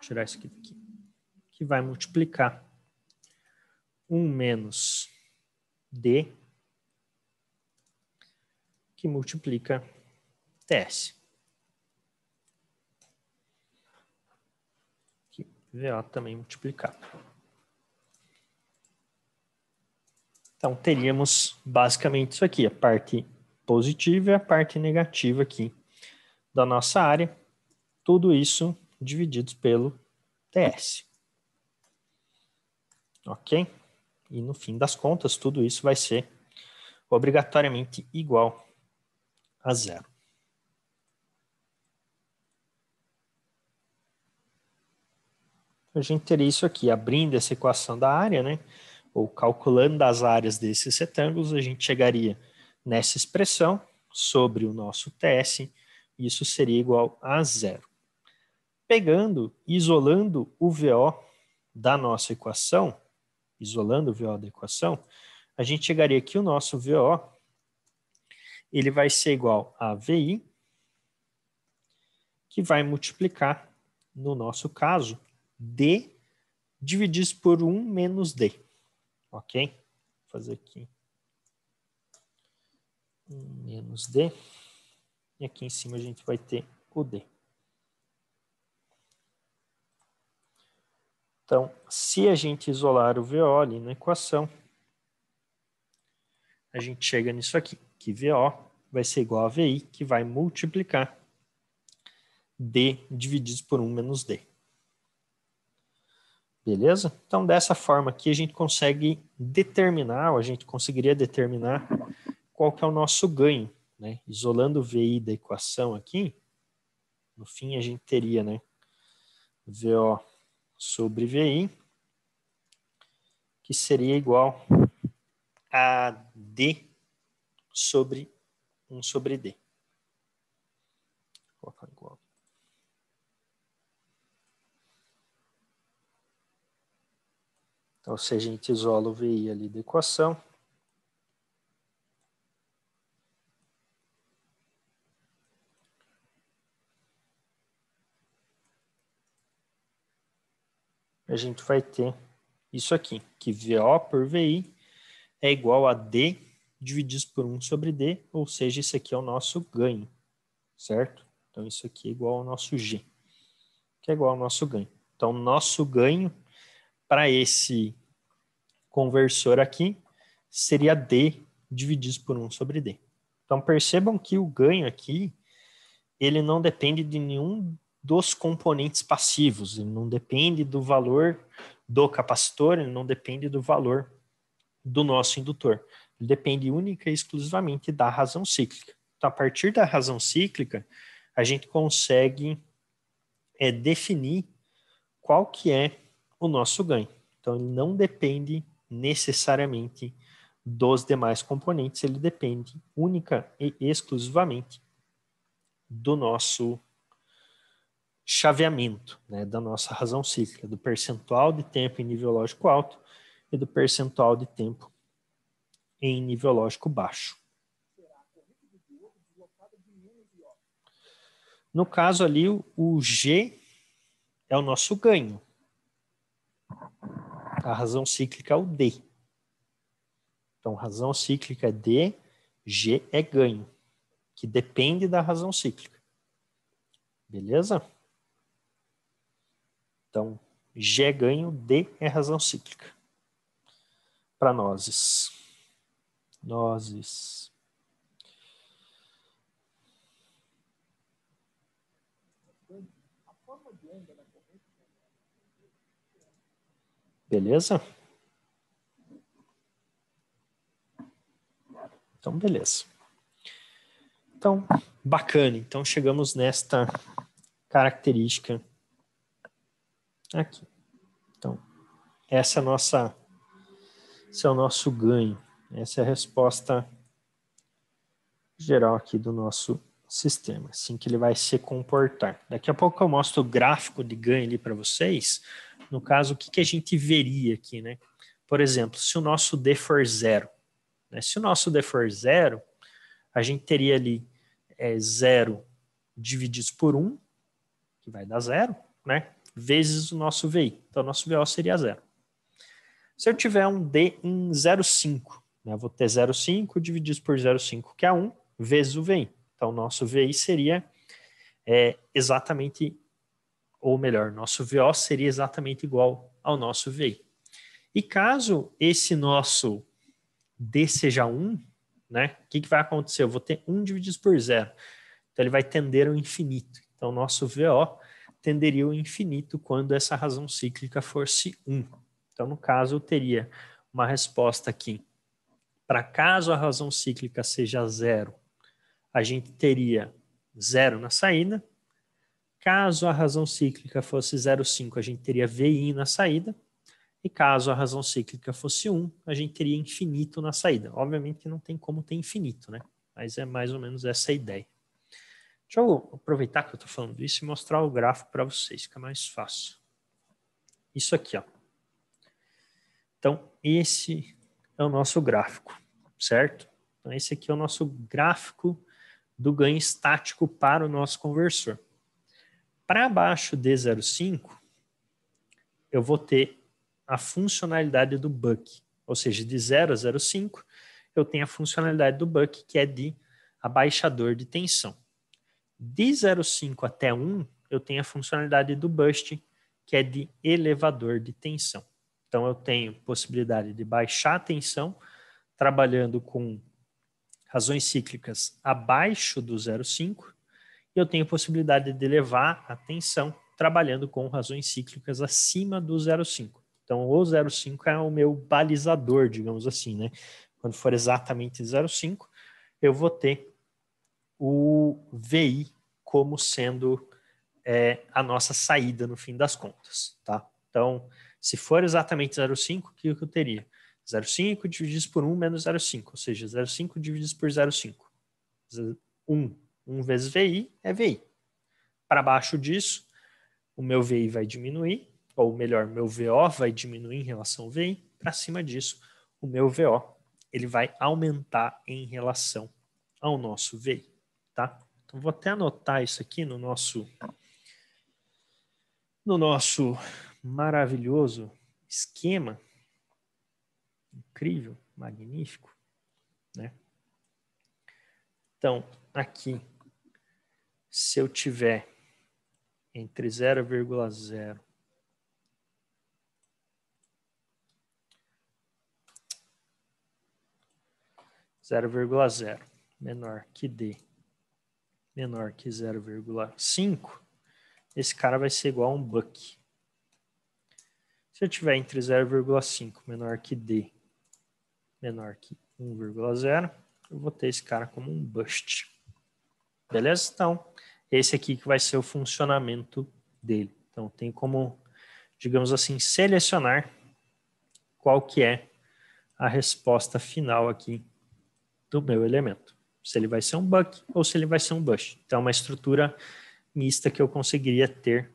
tirar isso aqui, daqui, que vai multiplicar 1 menos D, que multiplica TS. VA também multiplicado. Então, teríamos basicamente isso aqui, a parte positiva e a parte negativa aqui da nossa área. Tudo isso divididos pelo TS. Ok? E no fim das contas, tudo isso vai ser obrigatoriamente igual a zero. a gente teria isso aqui, abrindo essa equação da área, né? Ou calculando as áreas desses retângulos, a gente chegaria nessa expressão sobre o nosso TS, isso seria igual a zero. Pegando, isolando o VO da nossa equação, isolando o VO da equação, a gente chegaria aqui o nosso VO, ele vai ser igual a VI, que vai multiplicar, no nosso caso, D dividido por 1 menos D. Ok? Vou fazer aqui. 1 menos D. E aqui em cima a gente vai ter o D. Então, se a gente isolar o VO ali na equação, a gente chega nisso aqui, que VO vai ser igual a VI, que vai multiplicar D dividido por 1 menos D. Beleza? Então, dessa forma aqui, a gente consegue determinar, ou a gente conseguiria determinar qual que é o nosso ganho. Né? Isolando o VI da equação aqui, no fim a gente teria né, VO sobre VI, que seria igual a D sobre 1 sobre D. Então, se a gente isola o VI ali da equação, a gente vai ter isso aqui, que VO por VI é igual a D dividido por 1 sobre D, ou seja, isso aqui é o nosso ganho, certo? Então, isso aqui é igual ao nosso G, que é igual ao nosso ganho. Então, nosso ganho para esse conversor aqui seria D dividido por 1 sobre D. Então percebam que o ganho aqui ele não depende de nenhum dos componentes passivos, ele não depende do valor do capacitor, ele não depende do valor do nosso indutor. Ele depende única e exclusivamente da razão cíclica. Então, a partir da razão cíclica, a gente consegue é, definir qual que é o nosso ganho. Então, ele não depende necessariamente dos demais componentes, ele depende única e exclusivamente do nosso chaveamento, né, da nossa razão cíclica, do percentual de tempo em nível lógico alto e do percentual de tempo em nível lógico baixo. No caso ali, o G é o nosso ganho, a razão cíclica é o D. Então, razão cíclica é D, G é ganho, que depende da razão cíclica. Beleza? Então, G é ganho, D é razão cíclica. Para nozes. Nozes. Beleza? Então, beleza. Então, bacana. Então, chegamos nesta característica aqui. Então, essa é a nossa, esse é o nosso ganho. Essa é a resposta geral aqui do nosso sistema, assim que ele vai se comportar. Daqui a pouco eu mostro o gráfico de ganho ali para vocês, no caso, o que, que a gente veria aqui, né? Por exemplo, se o nosso D for zero, né? se o nosso D for zero, a gente teria ali é, zero dividido por um, que vai dar zero, né? Vezes o nosso VI. Então, nosso VO seria zero. Se eu tiver um D em 0,5, né? Vou ter 0,5 dividido por 0,5, que é 1, vezes o VI. Então, nosso VI seria é, exatamente ou melhor, nosso VO seria exatamente igual ao nosso VI. E caso esse nosso D seja 1, né, o que, que vai acontecer? Eu vou ter 1 dividido por zero. Então, ele vai tender ao infinito. Então, nosso VO tenderia ao infinito quando essa razão cíclica fosse 1. Então, no caso, eu teria uma resposta aqui. Para caso a razão cíclica seja zero, a gente teria zero na saída, Caso a razão cíclica fosse 0,5, a gente teria VI na saída. E caso a razão cíclica fosse 1, a gente teria infinito na saída. Obviamente que não tem como ter infinito, né? Mas é mais ou menos essa a ideia. Deixa eu aproveitar que eu estou falando isso e mostrar o gráfico para vocês, fica mais fácil. Isso aqui, ó. Então, esse é o nosso gráfico, certo? Então, esse aqui é o nosso gráfico do ganho estático para o nosso conversor. Para baixo de 0,5, eu vou ter a funcionalidade do buck, ou seja, de 0 a 0,5, eu tenho a funcionalidade do buck, que é de abaixador de tensão. De 0,5 até 1, eu tenho a funcionalidade do burst, que é de elevador de tensão. Então, eu tenho possibilidade de baixar a tensão, trabalhando com razões cíclicas abaixo do 0,5 eu tenho possibilidade de elevar a tensão trabalhando com razões cíclicas acima do 0,5. Então, o 0,5 é o meu balizador, digamos assim, né? Quando for exatamente 0,5, eu vou ter o VI como sendo é, a nossa saída no fim das contas, tá? Então, se for exatamente 0,5, o que eu teria? 0,5 dividido por 1 menos 0,5, ou seja, 0,5 dividido por 0,5. 1 1 vezes VI é VI. Para baixo disso, o meu VI vai diminuir, ou melhor, meu VO vai diminuir em relação ao VI. Para cima disso, o meu VO ele vai aumentar em relação ao nosso VI, tá? Então vou até anotar isso aqui no nosso no nosso maravilhoso esquema incrível, magnífico, né? Então, aqui se eu tiver entre 0,0 0,0 menor que D menor que 0,5, esse cara vai ser igual a um buck. Se eu tiver entre 0,5 menor que D menor que 1,0, eu vou ter esse cara como um bust. Beleza? Então, esse aqui que vai ser o funcionamento dele. Então, tem como, digamos assim, selecionar qual que é a resposta final aqui do meu elemento. Se ele vai ser um buck ou se ele vai ser um bush. Então, é uma estrutura mista que eu conseguiria ter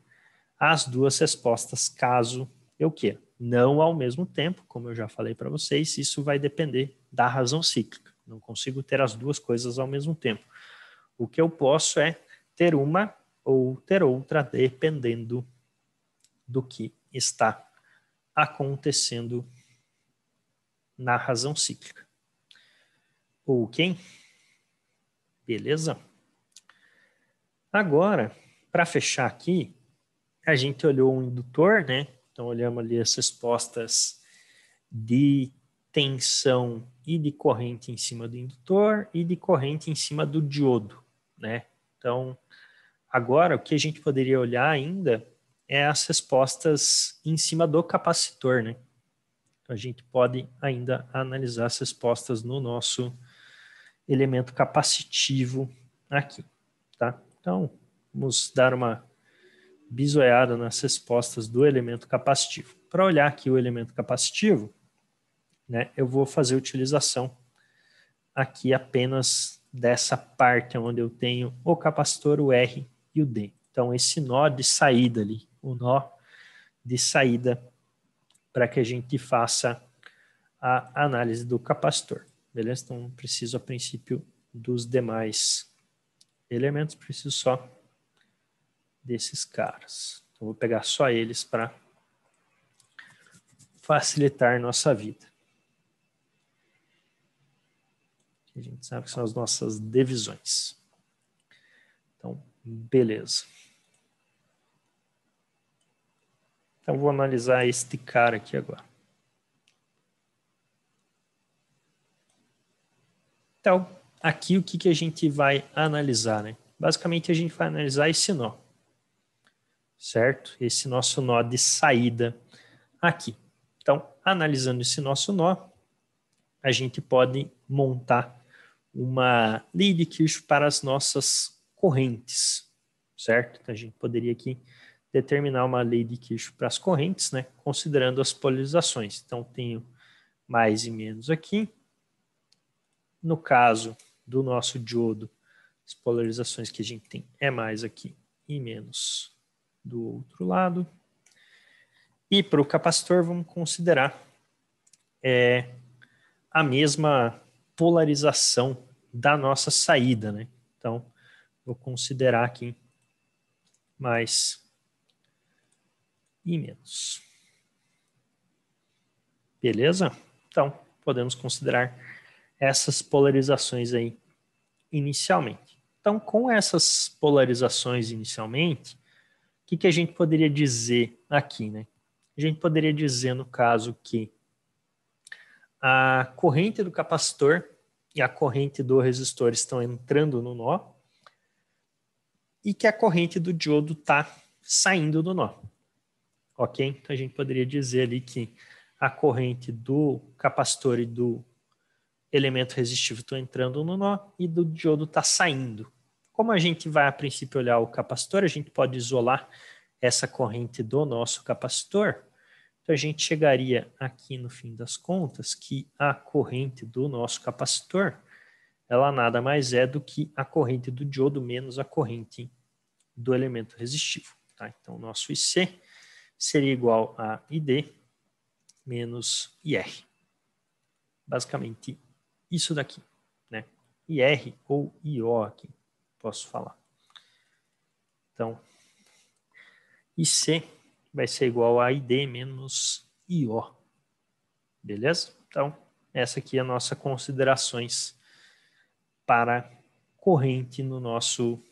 as duas respostas caso eu queira. Não ao mesmo tempo, como eu já falei para vocês, isso vai depender da razão cíclica. Não consigo ter as duas coisas ao mesmo tempo. O que eu posso é ter uma ou ter outra, dependendo do que está acontecendo na razão cíclica. Ok? quem? Beleza? Agora, para fechar aqui, a gente olhou um indutor, né? Então, olhamos ali as respostas de tensão e de corrente em cima do indutor e de corrente em cima do diodo né? Então, agora o que a gente poderia olhar ainda é as respostas em cima do capacitor, né? Então, a gente pode ainda analisar as respostas no nosso elemento capacitivo aqui, tá? Então, vamos dar uma bisoiada nas respostas do elemento capacitivo. Para olhar aqui o elemento capacitivo, né, eu vou fazer utilização aqui apenas dessa parte onde eu tenho o capacitor, o R e o D. Então, esse nó de saída ali, o nó de saída para que a gente faça a análise do capacitor. Beleza? Então, preciso a princípio dos demais elementos, preciso só desses caras. Então, vou pegar só eles para facilitar nossa vida. a gente sabe que são as nossas divisões. Então, beleza. Então, vou analisar este cara aqui agora. Então, aqui o que, que a gente vai analisar, né? Basicamente, a gente vai analisar esse nó, certo? Esse nosso nó de saída aqui. Então, analisando esse nosso nó, a gente pode montar uma lei de Kirchhoff para as nossas correntes, certo? Então, a gente poderia aqui determinar uma lei de Kirchhoff para as correntes, né, considerando as polarizações. Então, tenho mais e menos aqui. No caso do nosso diodo, as polarizações que a gente tem é mais aqui e menos do outro lado. E para o capacitor, vamos considerar é, a mesma polarização da nossa saída, né? Então, vou considerar aqui mais e menos. Beleza? Então, podemos considerar essas polarizações aí inicialmente. Então, com essas polarizações inicialmente, o que, que a gente poderia dizer aqui, né? A gente poderia dizer, no caso, que a corrente do capacitor e a corrente do resistor estão entrando no nó e que a corrente do diodo está saindo do nó. Ok? Então a gente poderia dizer ali que a corrente do capacitor e do elemento resistivo estão entrando no nó e do diodo está saindo. Como a gente vai a princípio olhar o capacitor, a gente pode isolar essa corrente do nosso capacitor a gente chegaria aqui no fim das contas que a corrente do nosso capacitor, ela nada mais é do que a corrente do diodo menos a corrente do elemento resistivo. Tá? Então, nosso IC seria igual a ID menos IR. Basicamente, isso daqui. Né? IR ou IO aqui, posso falar. Então, IC vai ser igual a ID menos IO. Beleza? Então, essa aqui é a nossa considerações para corrente no nosso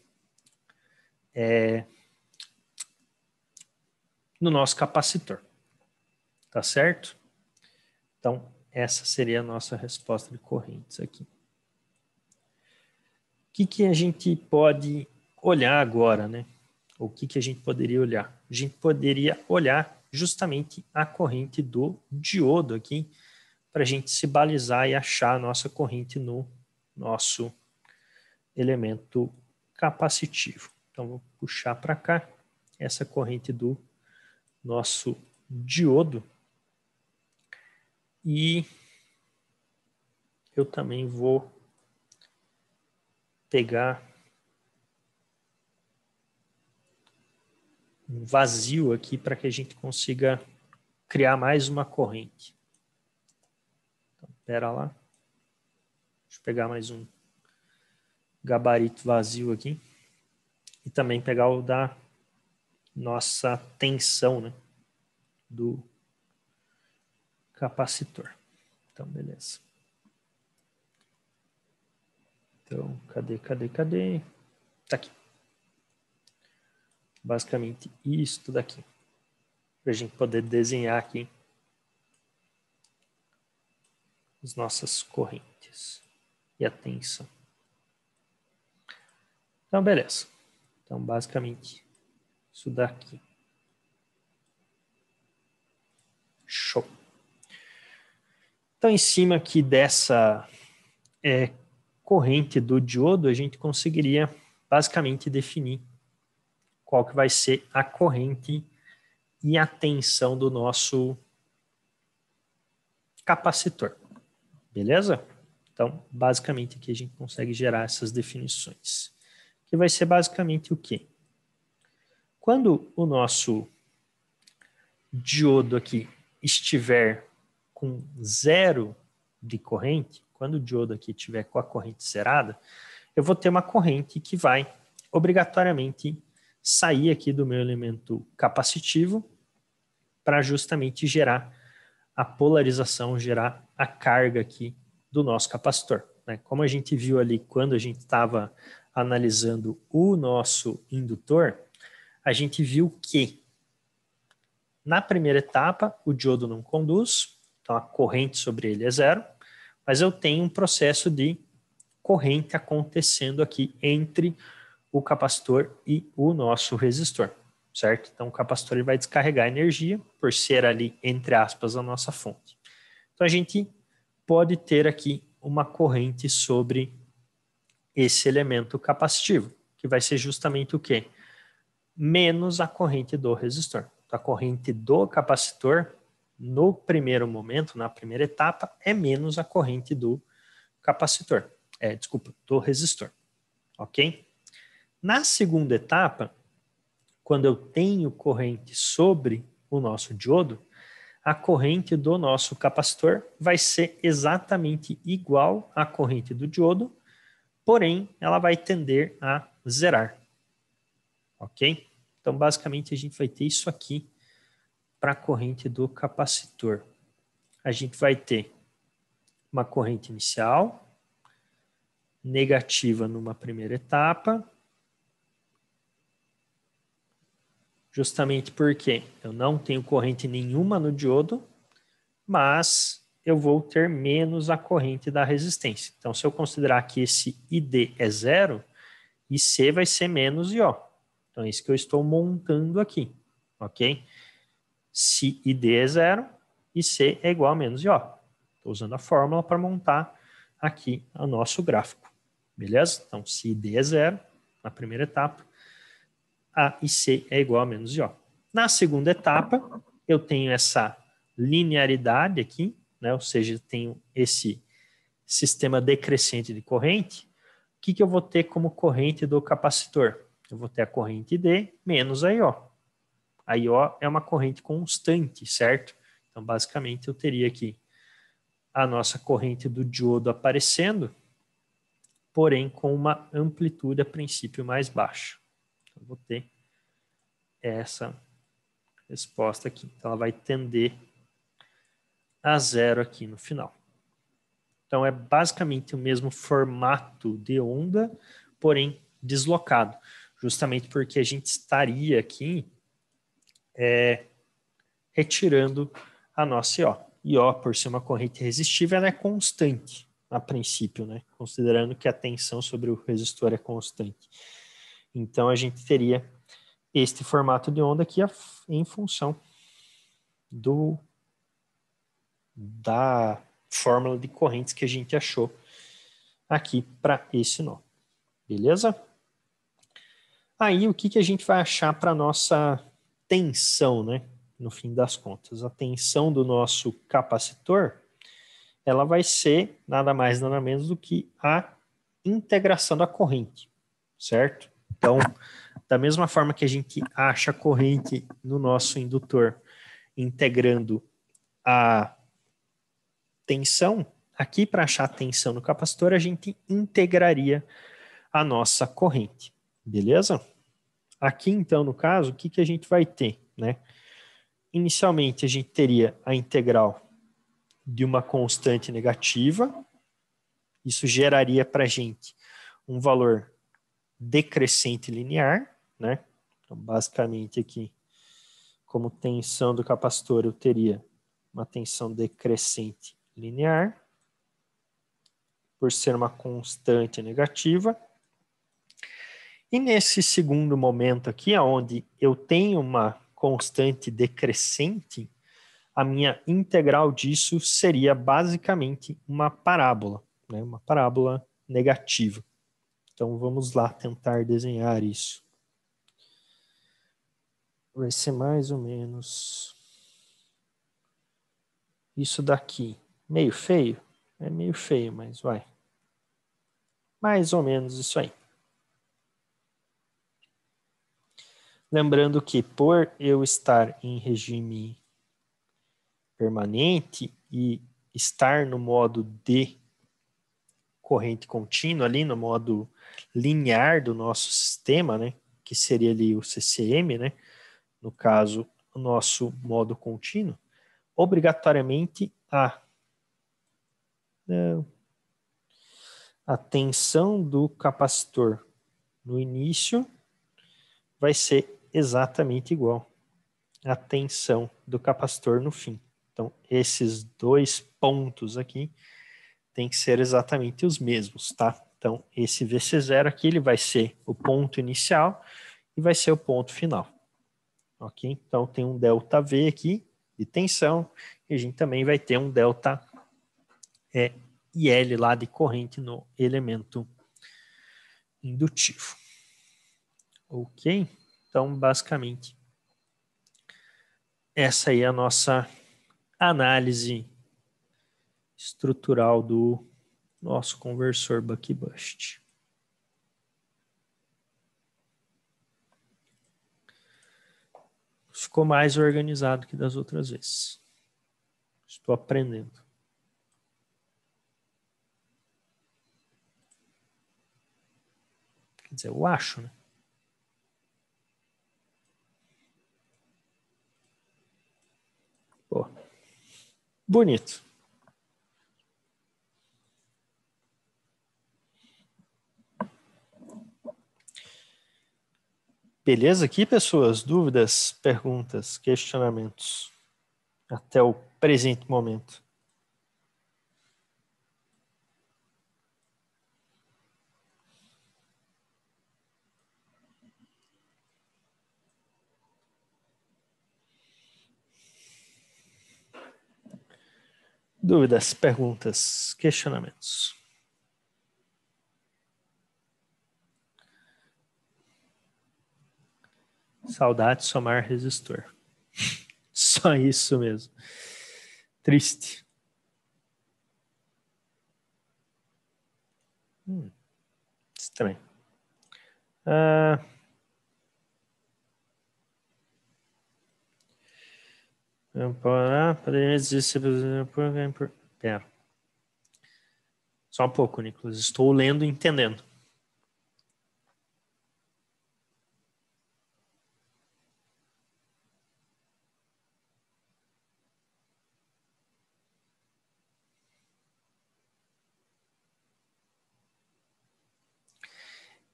é, no nosso capacitor. Tá certo? Então, essa seria a nossa resposta de correntes aqui. O que, que a gente pode olhar agora, né? O que, que a gente poderia olhar? a gente poderia olhar justamente a corrente do diodo aqui, para a gente se balizar e achar a nossa corrente no nosso elemento capacitivo. Então, vou puxar para cá essa corrente do nosso diodo. E eu também vou pegar um vazio aqui para que a gente consiga criar mais uma corrente. Então, pera lá. Deixa eu pegar mais um gabarito vazio aqui. E também pegar o da nossa tensão, né? Do capacitor. Então, beleza. Então, cadê, cadê, cadê? Tá aqui basicamente isto daqui, para a gente poder desenhar aqui as nossas correntes e a tensão. Então, beleza. Então, basicamente, isso daqui. Show. Então, em cima aqui dessa é, corrente do diodo, a gente conseguiria basicamente definir qual que vai ser a corrente e a tensão do nosso capacitor. Beleza? Então, basicamente aqui a gente consegue gerar essas definições. Que vai ser basicamente o quê? Quando o nosso diodo aqui estiver com zero de corrente, quando o diodo aqui estiver com a corrente zerada, eu vou ter uma corrente que vai obrigatoriamente sair aqui do meu elemento capacitivo para justamente gerar a polarização, gerar a carga aqui do nosso capacitor. Né? Como a gente viu ali quando a gente estava analisando o nosso indutor, a gente viu que na primeira etapa o diodo não conduz, então a corrente sobre ele é zero, mas eu tenho um processo de corrente acontecendo aqui entre o capacitor e o nosso resistor, certo? Então, o capacitor ele vai descarregar energia por ser ali, entre aspas, a nossa fonte. Então, a gente pode ter aqui uma corrente sobre esse elemento capacitivo, que vai ser justamente o quê? Menos a corrente do resistor. Então, a corrente do capacitor, no primeiro momento, na primeira etapa, é menos a corrente do capacitor. É, desculpa, do resistor. Ok? Na segunda etapa, quando eu tenho corrente sobre o nosso diodo, a corrente do nosso capacitor vai ser exatamente igual à corrente do diodo, porém ela vai tender a zerar. Ok? Então, basicamente, a gente vai ter isso aqui para a corrente do capacitor. A gente vai ter uma corrente inicial, negativa numa primeira etapa, justamente porque eu não tenho corrente nenhuma no diodo, mas eu vou ter menos a corrente da resistência. Então, se eu considerar que esse ID é zero, IC vai ser menos IO. Então, é isso que eu estou montando aqui, ok? Se ID é zero, IC é igual a menos IO. Estou usando a fórmula para montar aqui o nosso gráfico, beleza? Então, se ID é zero, na primeira etapa, a e C é igual a menos Io. Na segunda etapa, eu tenho essa linearidade aqui, né? ou seja, eu tenho esse sistema decrescente de corrente. O que, que eu vou ter como corrente do capacitor? Eu vou ter a corrente D menos a IO. A IO é uma corrente constante, certo? Então, basicamente, eu teria aqui a nossa corrente do diodo aparecendo, porém com uma amplitude a princípio mais baixa vou ter essa resposta aqui. Então, ela vai tender a zero aqui no final. Então, é basicamente o mesmo formato de onda, porém deslocado, justamente porque a gente estaria aqui é, retirando a nossa IO. IO, por ser uma corrente resistiva, ela é constante a princípio, né? considerando que a tensão sobre o resistor é constante. Então, a gente teria este formato de onda aqui em função do da fórmula de correntes que a gente achou aqui para esse nó. Beleza? Aí, o que, que a gente vai achar para nossa tensão, né? No fim das contas, a tensão do nosso capacitor, ela vai ser nada mais nada menos do que a integração da corrente, certo? Então, da mesma forma que a gente acha corrente no nosso indutor integrando a tensão, aqui para achar a tensão no capacitor, a gente integraria a nossa corrente, beleza? Aqui, então, no caso, o que, que a gente vai ter, né? Inicialmente, a gente teria a integral de uma constante negativa, isso geraria para a gente um valor decrescente linear, né? Então, basicamente aqui, como tensão do capacitor, eu teria uma tensão decrescente linear, por ser uma constante negativa. E nesse segundo momento aqui, onde eu tenho uma constante decrescente, a minha integral disso seria basicamente uma parábola, né? uma parábola negativa. Então vamos lá tentar desenhar isso. Vai ser mais ou menos isso daqui. Meio feio? É meio feio, mas vai. Mais ou menos isso aí. Lembrando que por eu estar em regime permanente e estar no modo de corrente contínua ali, no modo linear do nosso sistema, né, que seria ali o CCM, né, no caso, o nosso modo contínuo, obrigatoriamente a, a tensão do capacitor no início vai ser exatamente igual à tensão do capacitor no fim. Então, esses dois pontos aqui têm que ser exatamente os mesmos, tá? Então, esse VC0 aqui ele vai ser o ponto inicial e vai ser o ponto final. Ok? Então, tem um delta V aqui de tensão e a gente também vai ter um delta é, IL lá de corrente no elemento indutivo. Ok? Então, basicamente, essa aí é a nossa análise estrutural do nosso conversor Buckbust. Ficou mais organizado que das outras vezes. Estou aprendendo. Quer dizer, eu acho, né? Pô. Bonito. Beleza aqui, pessoas? Dúvidas, perguntas, questionamentos? Até o presente momento. Dúvidas, perguntas, questionamentos? Saudade somar resistor. Só isso mesmo. Triste. Hum, isso também. Ah, ah, por. Pera. Só um pouco, Nicolas. Estou lendo e entendendo.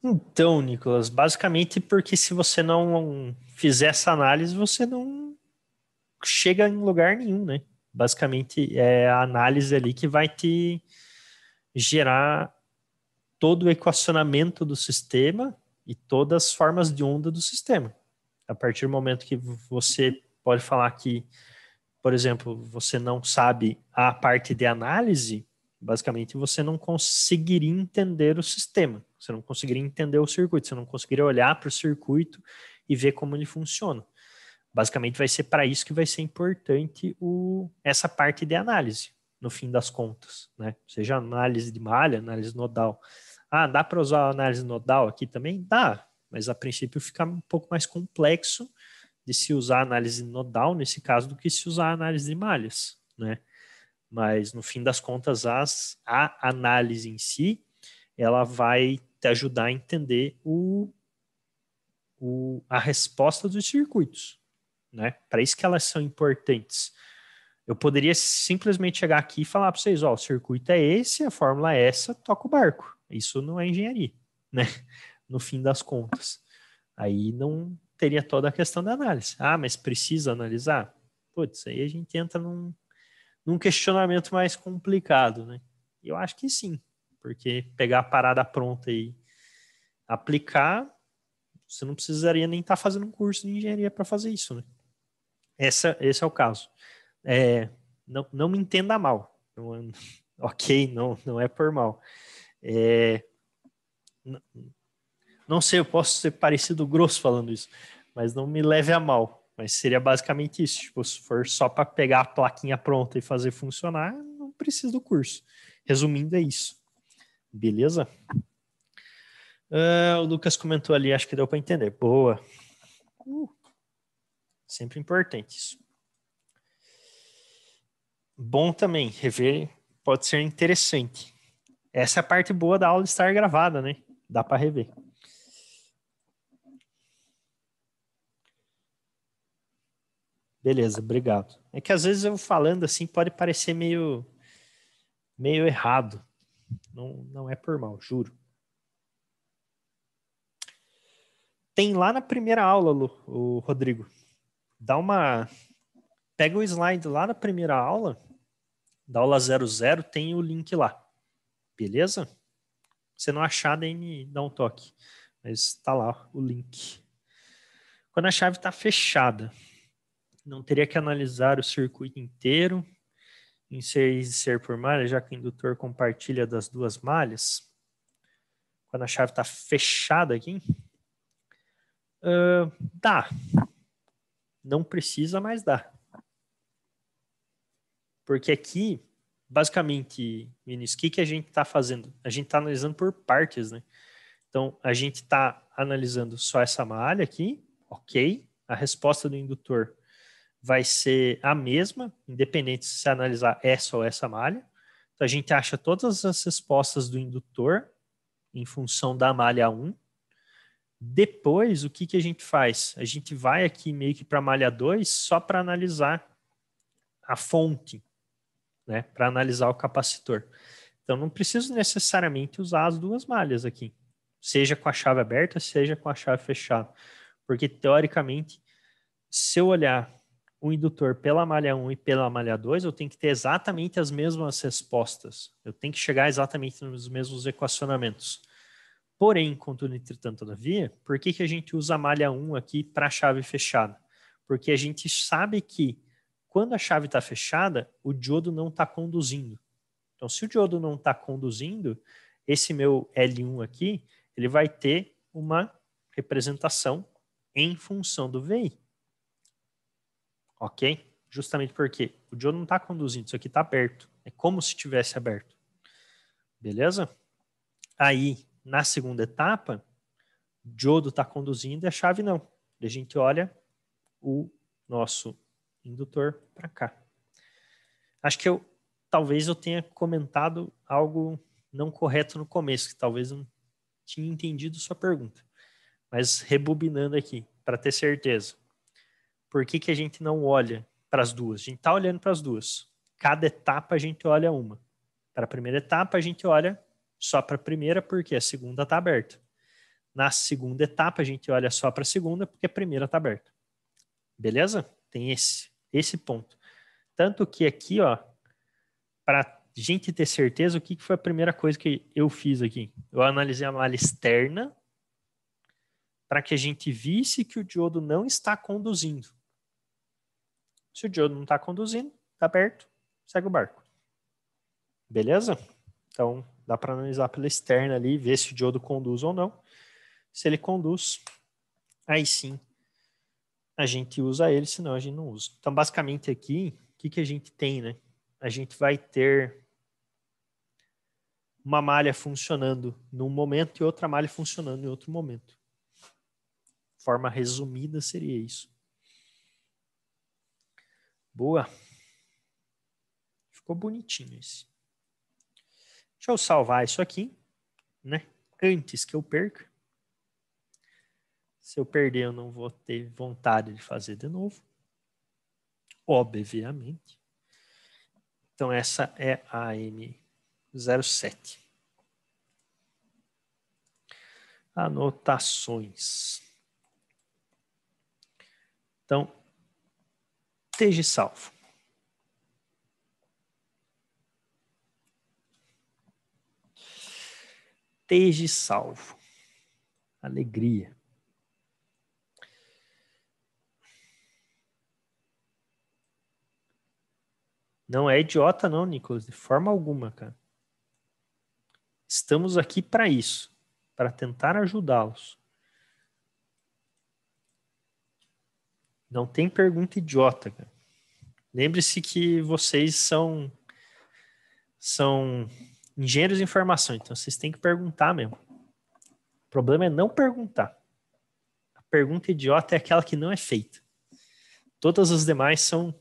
Então, Nicolas, basicamente porque se você não fizer essa análise, você não chega em lugar nenhum, né? Basicamente é a análise ali que vai te gerar todo o equacionamento do sistema e todas as formas de onda do sistema. A partir do momento que você pode falar que, por exemplo, você não sabe a parte de análise, basicamente você não conseguiria entender o sistema. Você não conseguiria entender o circuito, você não conseguiria olhar para o circuito e ver como ele funciona. Basicamente, vai ser para isso que vai ser importante o, essa parte de análise, no fim das contas, né? Seja análise de malha, análise nodal. Ah, dá para usar a análise nodal aqui também? Dá, mas a princípio fica um pouco mais complexo de se usar análise nodal nesse caso do que se usar análise de malhas, né? Mas no fim das contas, as, a análise em si, ela vai te ajudar a entender o, o, a resposta dos circuitos. Né? Para isso que elas são importantes. Eu poderia simplesmente chegar aqui e falar para vocês, ó, o circuito é esse, a fórmula é essa, toca o barco. Isso não é engenharia, né? No fim das contas. Aí não teria toda a questão da análise. Ah, mas precisa analisar? Putz, aí a gente entra num, num questionamento mais complicado, né? Eu acho que sim, porque pegar a parada pronta e aplicar, você não precisaria nem estar tá fazendo um curso de engenharia para fazer isso, né? Essa, esse é o caso. É, não, não me entenda mal. Não, é, ok, não, não é por mal. É, não, não sei, eu posso ser parecido grosso falando isso, mas não me leve a mal. Mas seria basicamente isso. Tipo, se for só para pegar a plaquinha pronta e fazer funcionar, não precisa do curso. Resumindo, é isso. Beleza? Uh, o Lucas comentou ali, acho que deu para entender. Boa. Uh, sempre importante isso. Bom também, rever pode ser interessante. Essa é a parte boa da aula estar gravada, né? Dá para rever. Beleza, obrigado. É que às vezes eu falando assim pode parecer meio meio errado, não, não é por mal, juro. Tem lá na primeira aula, Lu, o Rodrigo. Dá uma. Pega o slide lá na primeira aula, da aula 00, tem o link lá. Beleza? Se não achar, daí me dá um toque. Mas está lá o link. Quando a chave está fechada, não teria que analisar o circuito inteiro, em ser ser por malha, já que o indutor compartilha das duas malhas, quando a chave está fechada aqui, uh, dá. Não precisa mais dar. Porque aqui, basicamente, Vinícius, o que, que a gente está fazendo? A gente está analisando por partes, né? Então, a gente está analisando só essa malha aqui, ok. A resposta do indutor vai ser a mesma, independente se você analisar essa ou essa malha. Então, a gente acha todas as respostas do indutor em função da malha 1. Depois, o que, que a gente faz? A gente vai aqui meio que para a malha 2 só para analisar a fonte, né? para analisar o capacitor. Então, não preciso necessariamente usar as duas malhas aqui, seja com a chave aberta, seja com a chave fechada. Porque, teoricamente, se eu olhar o indutor pela malha 1 e pela malha 2, eu tenho que ter exatamente as mesmas respostas. Eu tenho que chegar exatamente nos mesmos equacionamentos. Porém, contudo, entretanto, todavia, por que, que a gente usa a malha 1 aqui para a chave fechada? Porque a gente sabe que quando a chave está fechada, o diodo não está conduzindo. Então, se o diodo não está conduzindo, esse meu L1 aqui, ele vai ter uma representação em função do VI ok? Justamente porque o Joe não está conduzindo, isso aqui está aberto. É como se tivesse aberto. Beleza? Aí, na segunda etapa, o diodo está conduzindo e a chave não. E a gente olha o nosso indutor para cá. Acho que eu talvez eu tenha comentado algo não correto no começo, que talvez não tinha entendido sua pergunta. Mas rebobinando aqui, para ter certeza por que, que a gente não olha para as duas? A gente está olhando para as duas. Cada etapa a gente olha uma. Para a primeira etapa, a gente olha só para a primeira, porque a segunda está aberta. Na segunda etapa, a gente olha só para a segunda, porque a primeira está aberta. Beleza? Tem esse, esse ponto. Tanto que aqui, ó, para gente ter certeza, o que, que foi a primeira coisa que eu fiz aqui? Eu analisei a malha externa para que a gente visse que o diodo não está conduzindo. Se o Joe não está conduzindo, está perto, segue o barco. Beleza? Então, dá para analisar pela externa ali, ver se o diodo conduz ou não. Se ele conduz, aí sim a gente usa ele, senão a gente não usa. Então, basicamente aqui, o que, que a gente tem, né? A gente vai ter uma malha funcionando num momento e outra malha funcionando em outro momento. Forma resumida seria isso. Boa. Ficou bonitinho esse. Deixa eu salvar isso aqui, né? Antes que eu perca. Se eu perder, eu não vou ter vontade de fazer de novo. Obviamente. Então, essa é a M07. Anotações. Então, esteja salvo. Esteja salvo. Alegria. Não é idiota, não, Nicolas, de forma alguma, cara. Estamos aqui para isso, para tentar ajudá-los. Não tem pergunta idiota, cara. Lembre-se que vocês são são engenheiros de informação, então vocês têm que perguntar mesmo. O problema é não perguntar. A pergunta idiota é aquela que não é feita. Todas as demais são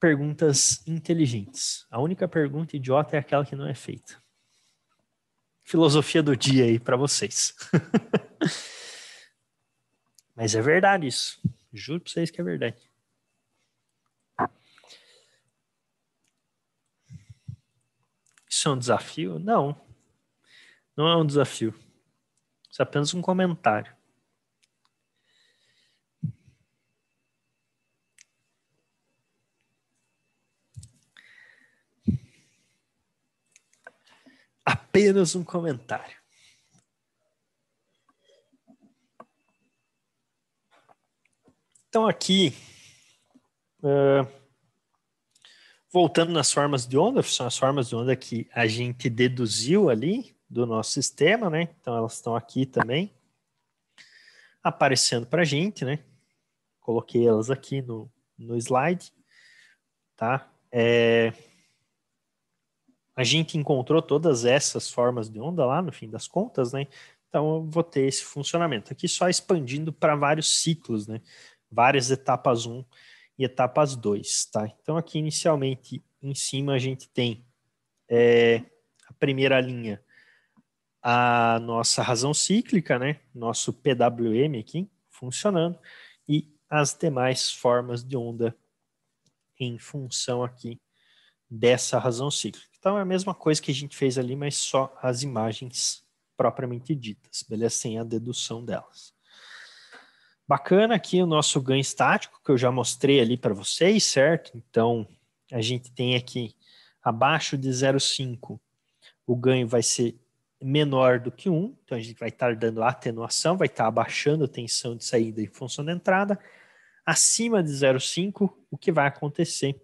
perguntas inteligentes. A única pergunta idiota é aquela que não é feita. Filosofia do dia aí para vocês. Mas é verdade isso. Juro para vocês que é verdade. Isso é um desafio? Não. Não é um desafio. Isso é apenas um comentário. Apenas um comentário. Então, aqui, é, voltando nas formas de onda, são as formas de onda que a gente deduziu ali do nosso sistema, né? Então, elas estão aqui também, aparecendo para a gente, né? Coloquei elas aqui no, no slide, tá? É, a gente encontrou todas essas formas de onda lá, no fim das contas, né? Então, eu vou ter esse funcionamento. Aqui só expandindo para vários ciclos, né? várias etapas 1 e etapas 2, tá? Então, aqui inicialmente, em cima, a gente tem é, a primeira linha, a nossa razão cíclica, né? Nosso PWM aqui funcionando e as demais formas de onda em função aqui dessa razão cíclica. Então é a mesma coisa que a gente fez ali, mas só as imagens propriamente ditas, beleza? Sem a dedução delas. Bacana aqui o nosso ganho estático, que eu já mostrei ali para vocês, certo? Então, a gente tem aqui abaixo de 0,5, o ganho vai ser menor do que 1, então a gente vai estar dando atenuação, vai estar abaixando a tensão de saída em função da entrada. Acima de 0,5, o que vai acontecer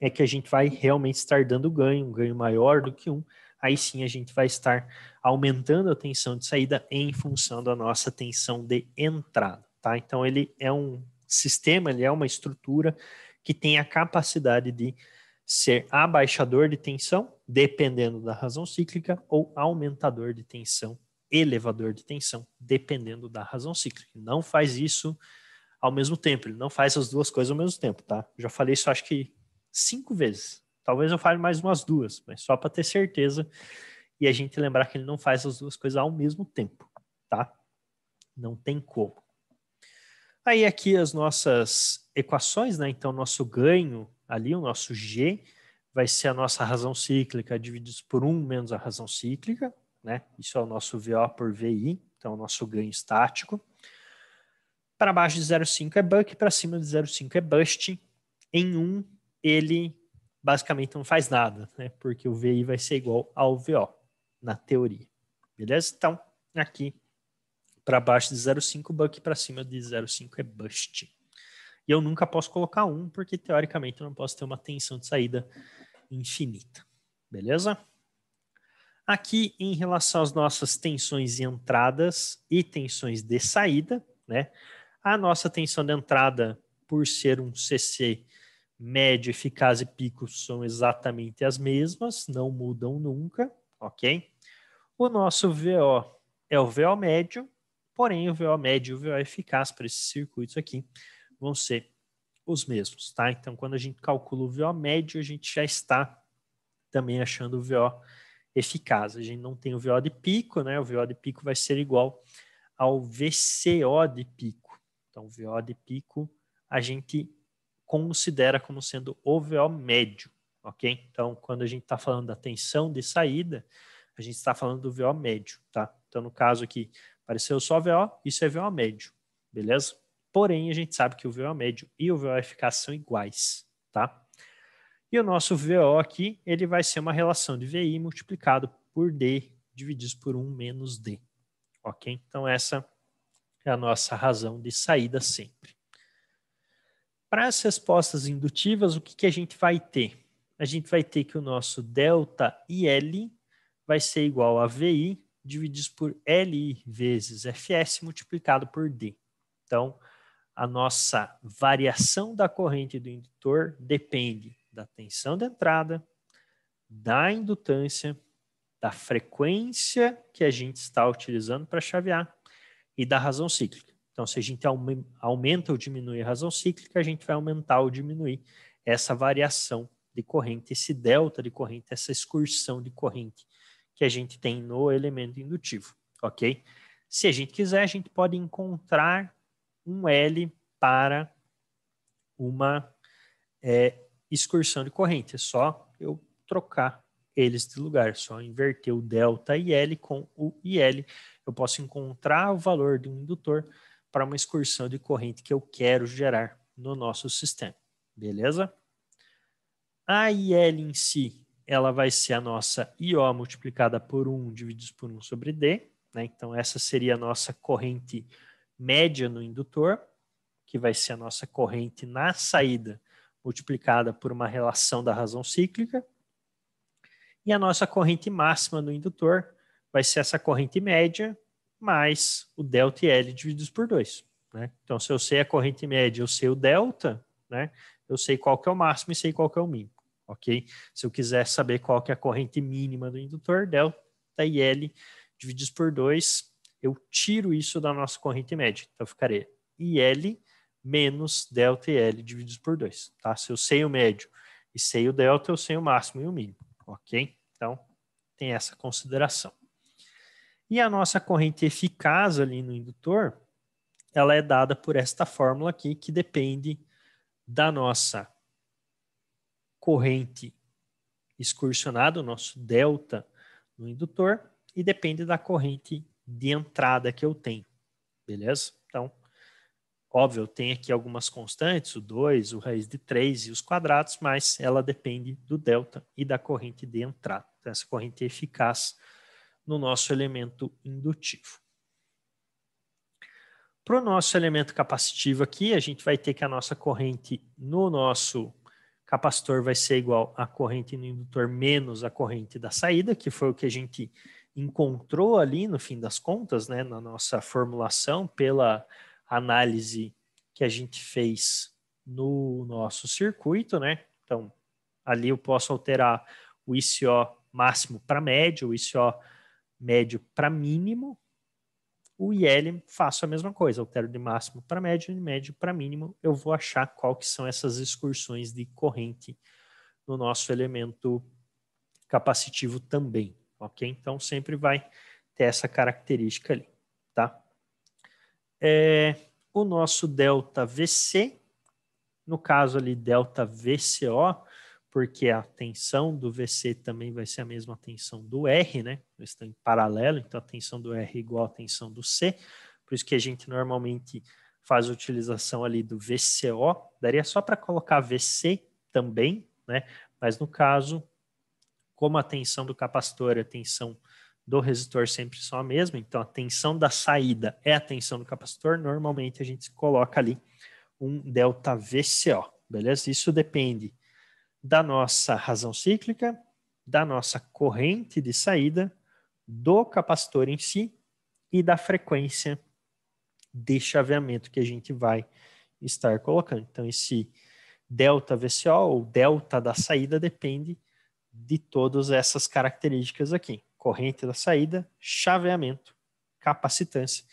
é que a gente vai realmente estar dando ganho, um ganho maior do que 1, aí sim a gente vai estar aumentando a tensão de saída em função da nossa tensão de entrada. Tá? Então, ele é um sistema, ele é uma estrutura que tem a capacidade de ser abaixador de tensão, dependendo da razão cíclica, ou aumentador de tensão, elevador de tensão, dependendo da razão cíclica. Não faz isso ao mesmo tempo, ele não faz as duas coisas ao mesmo tempo, tá? Já falei isso acho que cinco vezes. Talvez eu fale mais umas duas, mas só para ter certeza e a gente lembrar que ele não faz as duas coisas ao mesmo tempo, tá? Não tem como. Tá aí aqui as nossas equações, né? Então, nosso ganho ali, o nosso G, vai ser a nossa razão cíclica divididos por 1 menos a razão cíclica, né? Isso é o nosso VO por VI, então o nosso ganho estático. Para baixo de 0,5 é buck, para cima de 0,5 é bust. Em 1, ele basicamente não faz nada, né? Porque o VI vai ser igual ao VO, na teoria. Beleza? Então, aqui para baixo de 0,5 buck, para cima de 0,5 é bust. E eu nunca posso colocar um, porque teoricamente eu não posso ter uma tensão de saída infinita. Beleza? Aqui, em relação às nossas tensões de entradas e tensões de saída, né? A nossa tensão de entrada, por ser um CC médio, eficaz e pico, são exatamente as mesmas, não mudam nunca, ok? O nosso VO é o VO médio, Porém, o VO médio e o VO eficaz para esses circuitos aqui vão ser os mesmos, tá? Então, quando a gente calcula o VO médio, a gente já está também achando o VO eficaz. A gente não tem o VO de pico, né? O VO de pico vai ser igual ao VCO de pico. Então, o VO de pico a gente considera como sendo o VO médio, ok? Então, quando a gente está falando da tensão de saída, a gente está falando do VO médio, tá? Então, no caso aqui, Apareceu só VO, isso é VO médio, beleza? Porém, a gente sabe que o VO é médio e o VOFK é são iguais, tá? E o nosso VO aqui, ele vai ser uma relação de VI multiplicado por D dividido por 1 menos D, ok? Então, essa é a nossa razão de saída sempre. Para as respostas indutivas, o que, que a gente vai ter? A gente vai ter que o nosso delta IL vai ser igual a VI divididos por LI vezes Fs multiplicado por D. Então, a nossa variação da corrente do indutor depende da tensão de entrada, da indutância, da frequência que a gente está utilizando para chavear e da razão cíclica. Então, se a gente aumenta ou diminui a razão cíclica, a gente vai aumentar ou diminuir essa variação de corrente, esse delta de corrente, essa excursão de corrente que a gente tem no elemento indutivo, ok? Se a gente quiser, a gente pode encontrar um L para uma é, excursão de corrente. É só eu trocar eles de lugar, é só inverter o delta IL com o IL. Eu posso encontrar o valor de um indutor para uma excursão de corrente que eu quero gerar no nosso sistema, beleza? A IL em si ela vai ser a nossa IO multiplicada por 1 divididos por 1 sobre D. Né? Então, essa seria a nossa corrente média no indutor, que vai ser a nossa corrente na saída multiplicada por uma relação da razão cíclica. E a nossa corrente máxima no indutor vai ser essa corrente média mais o delta L divididos por 2. Né? Então, se eu sei a corrente média, eu sei o delta, né? eu sei qual que é o máximo e sei qual que é o mínimo ok? Se eu quiser saber qual que é a corrente mínima do indutor, delta tá, IL divididos por 2, eu tiro isso da nossa corrente média. Então, ficaria IL menos delta IL divididos por 2, tá? Se eu sei o médio e sei o delta, eu sei o máximo e o mínimo, ok? Então, tem essa consideração. E a nossa corrente eficaz ali no indutor, ela é dada por esta fórmula aqui, que depende da nossa corrente excursionada, o nosso delta no indutor, e depende da corrente de entrada que eu tenho. Beleza? Então, óbvio, eu tenho aqui algumas constantes, o 2, o raiz de 3 e os quadrados, mas ela depende do delta e da corrente de entrada. Então, essa corrente é eficaz no nosso elemento indutivo. Para o nosso elemento capacitivo aqui, a gente vai ter que a nossa corrente no nosso capacitor vai ser igual à corrente no indutor menos a corrente da saída, que foi o que a gente encontrou ali no fim das contas, né, na nossa formulação, pela análise que a gente fez no nosso circuito, né? Então, ali eu posso alterar o ICO máximo para médio, o ICO médio para mínimo, o IL faço a mesma coisa, altero de máximo para médio, de médio para mínimo, eu vou achar qual que são essas excursões de corrente no nosso elemento capacitivo também, ok? Então sempre vai ter essa característica ali, tá? É, o nosso delta VC, no caso ali delta VCO, porque a tensão do VC também vai ser a mesma tensão do R, né? Eles estão em paralelo, então a tensão do R é igual à tensão do C. Por isso que a gente normalmente faz a utilização ali do VCO. Daria só para colocar VC também, né? Mas no caso, como a tensão do capacitor e a tensão do resistor sempre são a mesma, então a tensão da saída é a tensão do capacitor, normalmente a gente coloca ali um delta VCO, beleza? Isso depende da nossa razão cíclica, da nossa corrente de saída, do capacitor em si e da frequência de chaveamento que a gente vai estar colocando. Então, esse delta VCO ou delta da saída depende de todas essas características aqui: corrente da saída, chaveamento, capacitância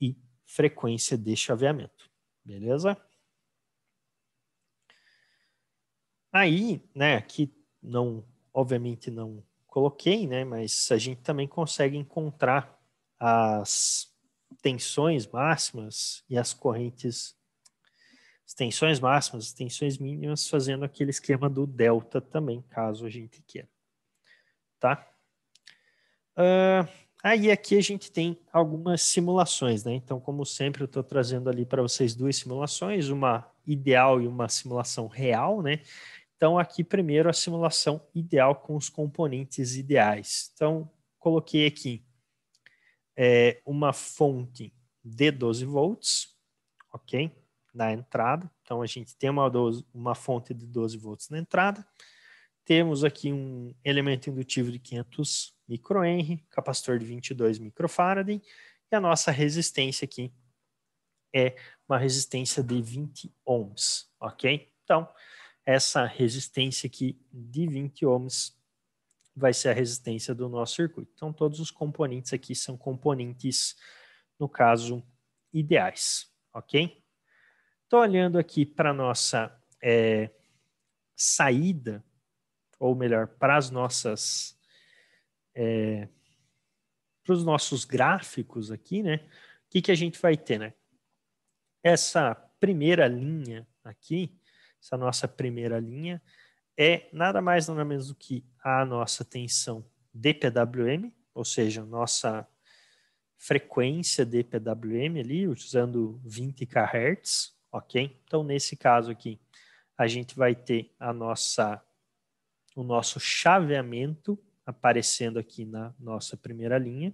e frequência de chaveamento. Beleza? Aí, né, aqui não, obviamente não coloquei, né, mas a gente também consegue encontrar as tensões máximas e as correntes, as tensões máximas, as tensões mínimas, fazendo aquele esquema do delta também, caso a gente queira, tá? Uh, aí aqui a gente tem algumas simulações, né? Então, como sempre, eu estou trazendo ali para vocês duas simulações, uma ideal e uma simulação real, né? Então, aqui primeiro a simulação ideal com os componentes ideais. Então, coloquei aqui é, uma fonte de 12 volts, ok? Na entrada. Então, a gente tem uma, 12, uma fonte de 12 volts na entrada. Temos aqui um elemento indutivo de 500 microhenry, capacitor de 22 microfarad e a nossa resistência aqui é uma resistência de 20 ohms, ok? Então, essa resistência aqui de 20 ohms vai ser a resistência do nosso circuito. Então, todos os componentes aqui são componentes, no caso, ideais, ok? Estou olhando aqui para a nossa é, saída, ou melhor, para as nossas... É, para os nossos gráficos aqui, né? O que, que a gente vai ter, né? essa primeira linha aqui, essa nossa primeira linha, é nada mais nada menos do que a nossa tensão DPWM, ou seja, nossa frequência DPWM ali, usando 20 kHz, ok? Então, nesse caso aqui, a gente vai ter a nossa, o nosso chaveamento aparecendo aqui na nossa primeira linha.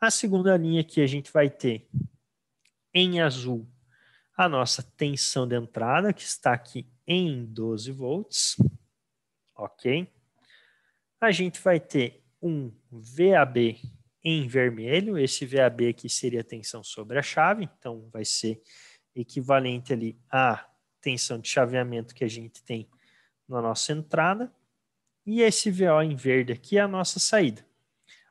A segunda linha aqui, a gente vai ter em azul, a nossa tensão de entrada, que está aqui em 12 volts, ok? A gente vai ter um VAB em vermelho, esse VAB aqui seria a tensão sobre a chave, então vai ser equivalente ali à tensão de chaveamento que a gente tem na nossa entrada, e esse VO em verde aqui é a nossa saída.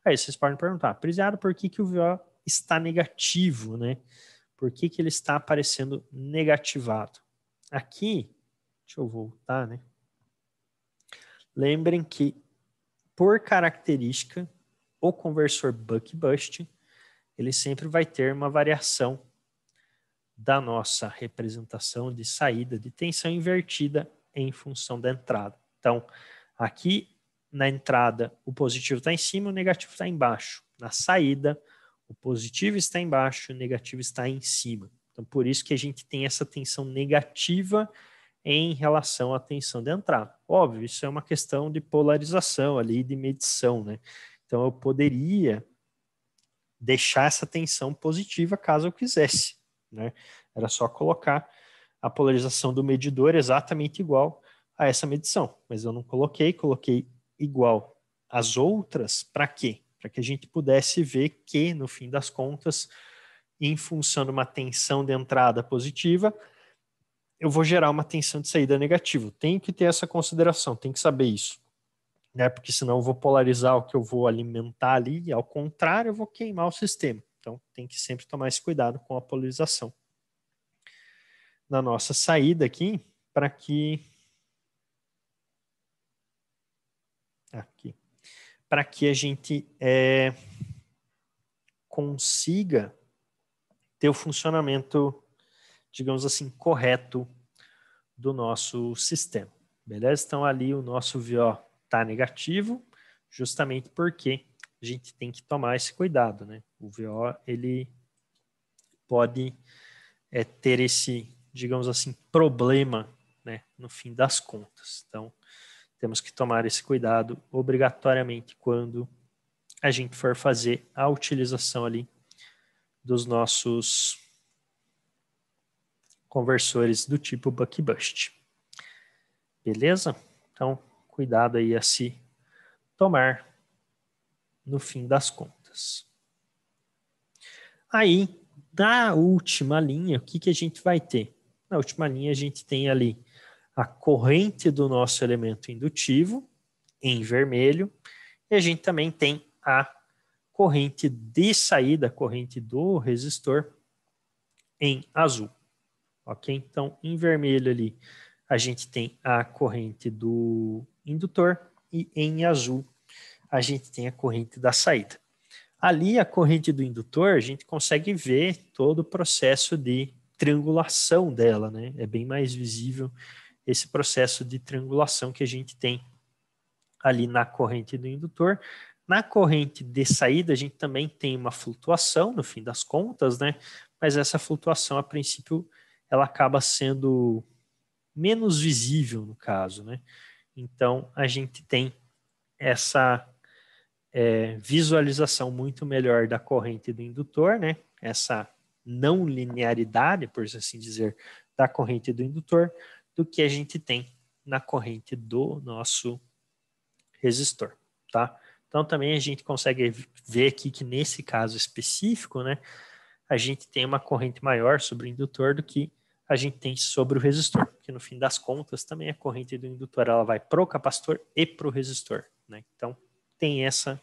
Aí vocês podem perguntar, ah, Prisiado, por que, que o VO está negativo, né? Por que, que ele está aparecendo negativado? Aqui, deixa eu voltar, né? Lembrem que, por característica, o conversor buck-bust, ele sempre vai ter uma variação da nossa representação de saída de tensão invertida em função da entrada. Então, aqui na entrada, o positivo está em cima, o negativo está embaixo. Na saída, o positivo está embaixo, o negativo está em cima. Então, por isso que a gente tem essa tensão negativa em relação à tensão de entrada. Óbvio, isso é uma questão de polarização ali, de medição, né? Então, eu poderia deixar essa tensão positiva caso eu quisesse, né? Era só colocar a polarização do medidor exatamente igual a essa medição, mas eu não coloquei, coloquei igual às outras para quê? para que a gente pudesse ver que, no fim das contas, em função de uma tensão de entrada positiva, eu vou gerar uma tensão de saída negativa. Tem que ter essa consideração, tem que saber isso. Né? Porque senão eu vou polarizar o que eu vou alimentar ali, e ao contrário, eu vou queimar o sistema. Então tem que sempre tomar esse cuidado com a polarização. Na nossa saída aqui, para que. Ah, aqui para que a gente é, consiga ter o funcionamento, digamos assim, correto do nosso sistema. Beleza? Então, ali o nosso VO está negativo, justamente porque a gente tem que tomar esse cuidado, né? O VO, ele pode é, ter esse, digamos assim, problema, né, no fim das contas. Então, temos que tomar esse cuidado obrigatoriamente quando a gente for fazer a utilização ali dos nossos conversores do tipo bust. Beleza? Então, cuidado aí a se tomar no fim das contas. Aí, na última linha, o que, que a gente vai ter? Na última linha, a gente tem ali a corrente do nosso elemento indutivo, em vermelho, e a gente também tem a corrente de saída, a corrente do resistor, em azul. Ok? Então, em vermelho ali, a gente tem a corrente do indutor e em azul a gente tem a corrente da saída. Ali, a corrente do indutor, a gente consegue ver todo o processo de triangulação dela, né? É bem mais visível esse processo de triangulação que a gente tem ali na corrente do indutor. Na corrente de saída, a gente também tem uma flutuação, no fim das contas, né? Mas essa flutuação, a princípio, ela acaba sendo menos visível no caso, né? Então, a gente tem essa é, visualização muito melhor da corrente do indutor, né? Essa não linearidade, por assim dizer, da corrente do indutor, do que a gente tem na corrente do nosso resistor, tá? Então também a gente consegue ver aqui que nesse caso específico, né, a gente tem uma corrente maior sobre o indutor do que a gente tem sobre o resistor, porque no fim das contas também a corrente do indutor ela vai pro capacitor e pro resistor, né? Então tem essa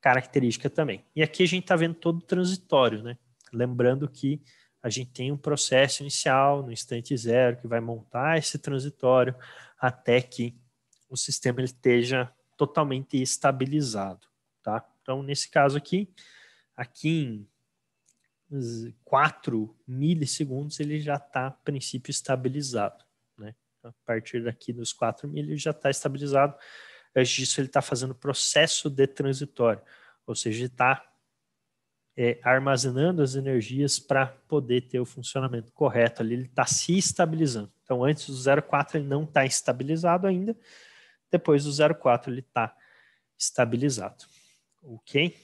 característica também. E aqui a gente está vendo todo o transitório, né? Lembrando que a gente tem um processo inicial no instante zero que vai montar esse transitório até que o sistema ele esteja totalmente estabilizado, tá? Então, nesse caso aqui, aqui em 4 milissegundos ele já está, a princípio, estabilizado, né? Então, a partir daqui dos 4 mil ele já está estabilizado. Antes disso, ele está fazendo processo de transitório, ou seja, está é, armazenando as energias para poder ter o funcionamento correto ali, ele está se estabilizando. Então, antes do 04 ele não está estabilizado ainda, depois do 04 ele está estabilizado. Ok?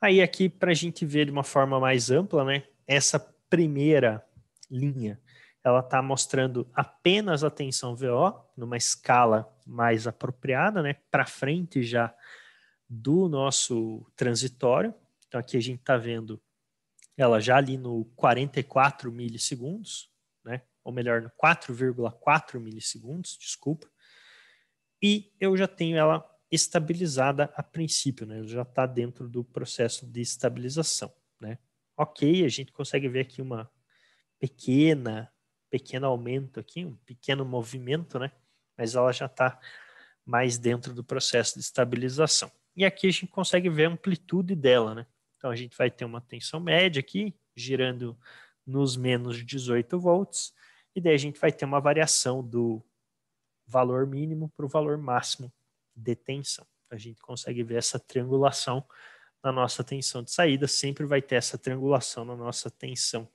Aí aqui para a gente ver de uma forma mais ampla, né? Essa primeira linha, ela está mostrando apenas a tensão VO numa escala mais apropriada, né? Para frente já do nosso transitório. Então aqui a gente está vendo ela já ali no 44 milissegundos, né? ou melhor, no 4,4 milissegundos, desculpa. E eu já tenho ela estabilizada a princípio, né? Ela já está dentro do processo de estabilização, né? Ok, a gente consegue ver aqui uma pequena, pequeno aumento aqui, um pequeno movimento, né? Mas ela já está mais dentro do processo de estabilização. E aqui a gente consegue ver a amplitude dela, né? Então a gente vai ter uma tensão média aqui, girando nos menos 18 volts, e daí a gente vai ter uma variação do valor mínimo para o valor máximo de tensão. A gente consegue ver essa triangulação na nossa tensão de saída, sempre vai ter essa triangulação na nossa tensão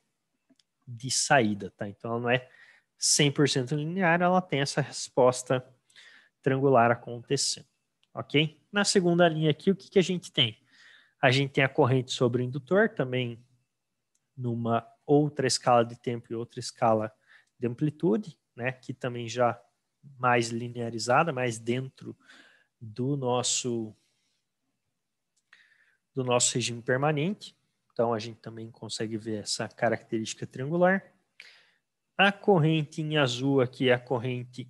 de saída, tá? Então ela não é 100% linear, ela tem essa resposta triangular acontecendo ok? Na segunda linha aqui, o que, que a gente tem? A gente tem a corrente sobre o indutor, também numa outra escala de tempo e outra escala de amplitude, né? Que também já mais linearizada, mais dentro do nosso do nosso regime permanente. Então a gente também consegue ver essa característica triangular. A corrente em azul aqui é a corrente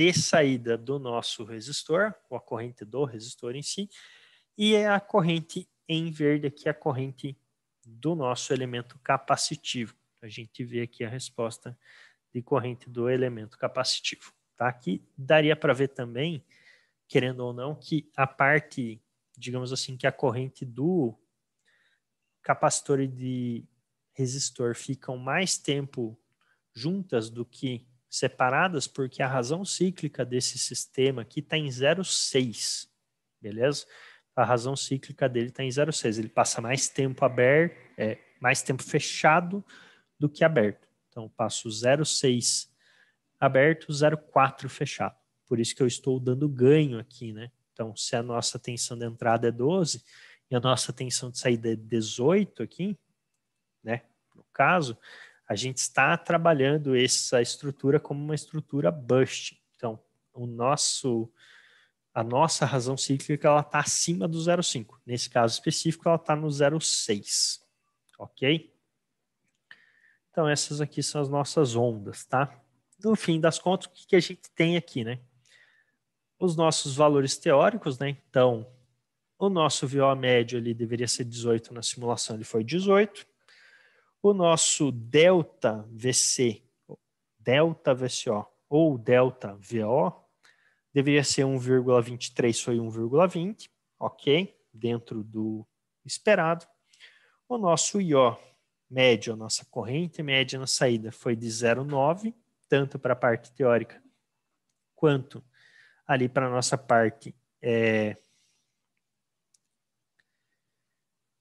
de saída do nosso resistor, ou a corrente do resistor em si, e é a corrente em verde aqui, a corrente do nosso elemento capacitivo. A gente vê aqui a resposta de corrente do elemento capacitivo. Tá? Aqui daria para ver também, querendo ou não, que a parte, digamos assim, que a corrente do capacitor e de resistor ficam mais tempo juntas do que separadas porque a razão cíclica desse sistema aqui está em 0,6, beleza? A razão cíclica dele está em 0,6. Ele passa mais tempo aberto, é, mais tempo fechado do que aberto. Então, passo 0,6 aberto, 0,4 fechado. Por isso que eu estou dando ganho aqui, né? Então, se a nossa tensão de entrada é 12 e a nossa tensão de saída é 18 aqui, né? No caso, a gente está trabalhando essa estrutura como uma estrutura burst. Então, o nosso a nossa razão cíclica ela está acima do 0,5. Nesse caso específico, ela está no 0,6. Ok? Então, essas aqui são as nossas ondas, tá? No fim das contas, o que, que a gente tem aqui, né? Os nossos valores teóricos, né? Então, o nosso VO médio ali deveria ser 18 na simulação, ele foi 18 o nosso delta VC, delta VCO ou delta VO, deveria ser 1,23, foi 1,20, ok, dentro do esperado. O nosso IO médio, a nossa corrente média na saída foi de 0,9, tanto para a parte teórica quanto ali para a nossa parte é,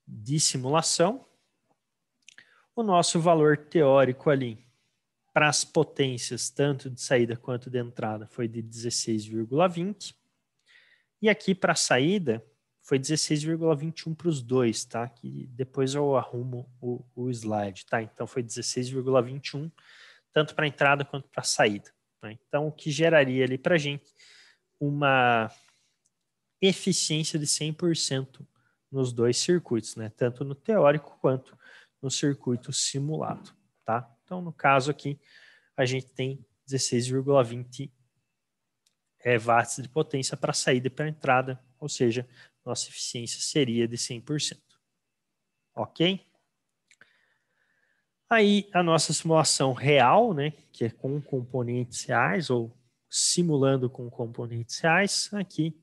de simulação o nosso valor teórico ali para as potências, tanto de saída quanto de entrada, foi de 16,20. E aqui para a saída foi 16,21 para os dois, tá? Que depois eu arrumo o, o slide, tá? Então foi 16,21, tanto para a entrada quanto para a saída. Né? Então, o que geraria ali para a gente uma eficiência de 100% nos dois circuitos, né? Tanto no teórico quanto no circuito simulado, tá? Então, no caso aqui, a gente tem 16,20 é, watts de potência para saída e para entrada, ou seja, nossa eficiência seria de 100%. Ok? Aí, a nossa simulação real, né, que é com componentes reais ou simulando com componentes reais, aqui,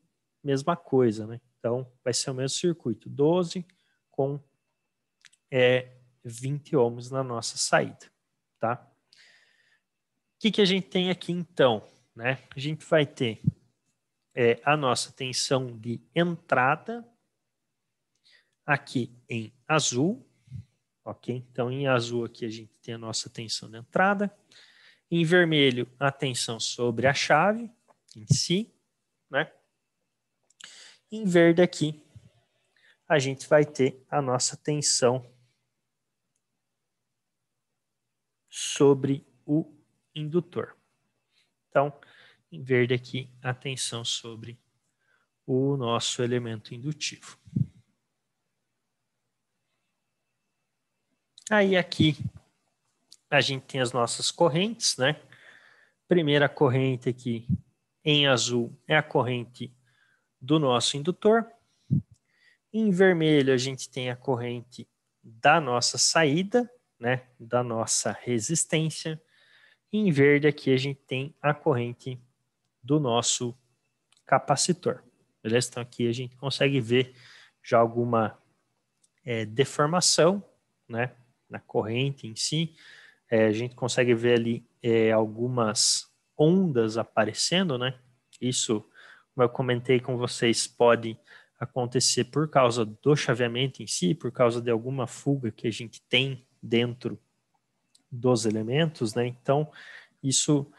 mesma coisa, né? Então, vai ser o mesmo circuito, 12 com é, 20 ohms na nossa saída, tá? O que, que a gente tem aqui então, né? A gente vai ter é, a nossa tensão de entrada aqui em azul, ok? Então, em azul aqui a gente tem a nossa tensão de entrada, em vermelho a tensão sobre a chave em si, né? Em verde aqui a gente vai ter a nossa tensão sobre o indutor. Então, em verde aqui, atenção sobre o nosso elemento indutivo. Aí aqui a gente tem as nossas correntes, né? Primeira corrente aqui em azul é a corrente do nosso indutor. Em vermelho a gente tem a corrente da nossa saída né, da nossa resistência. E em verde aqui a gente tem a corrente do nosso capacitor. Beleza? Então aqui a gente consegue ver já alguma é, deformação né, na corrente em si. É, a gente consegue ver ali é, algumas ondas aparecendo, né? Isso, como eu comentei com vocês, pode acontecer por causa do chaveamento em si, por causa de alguma fuga que a gente tem dentro dos elementos, né? Então, isso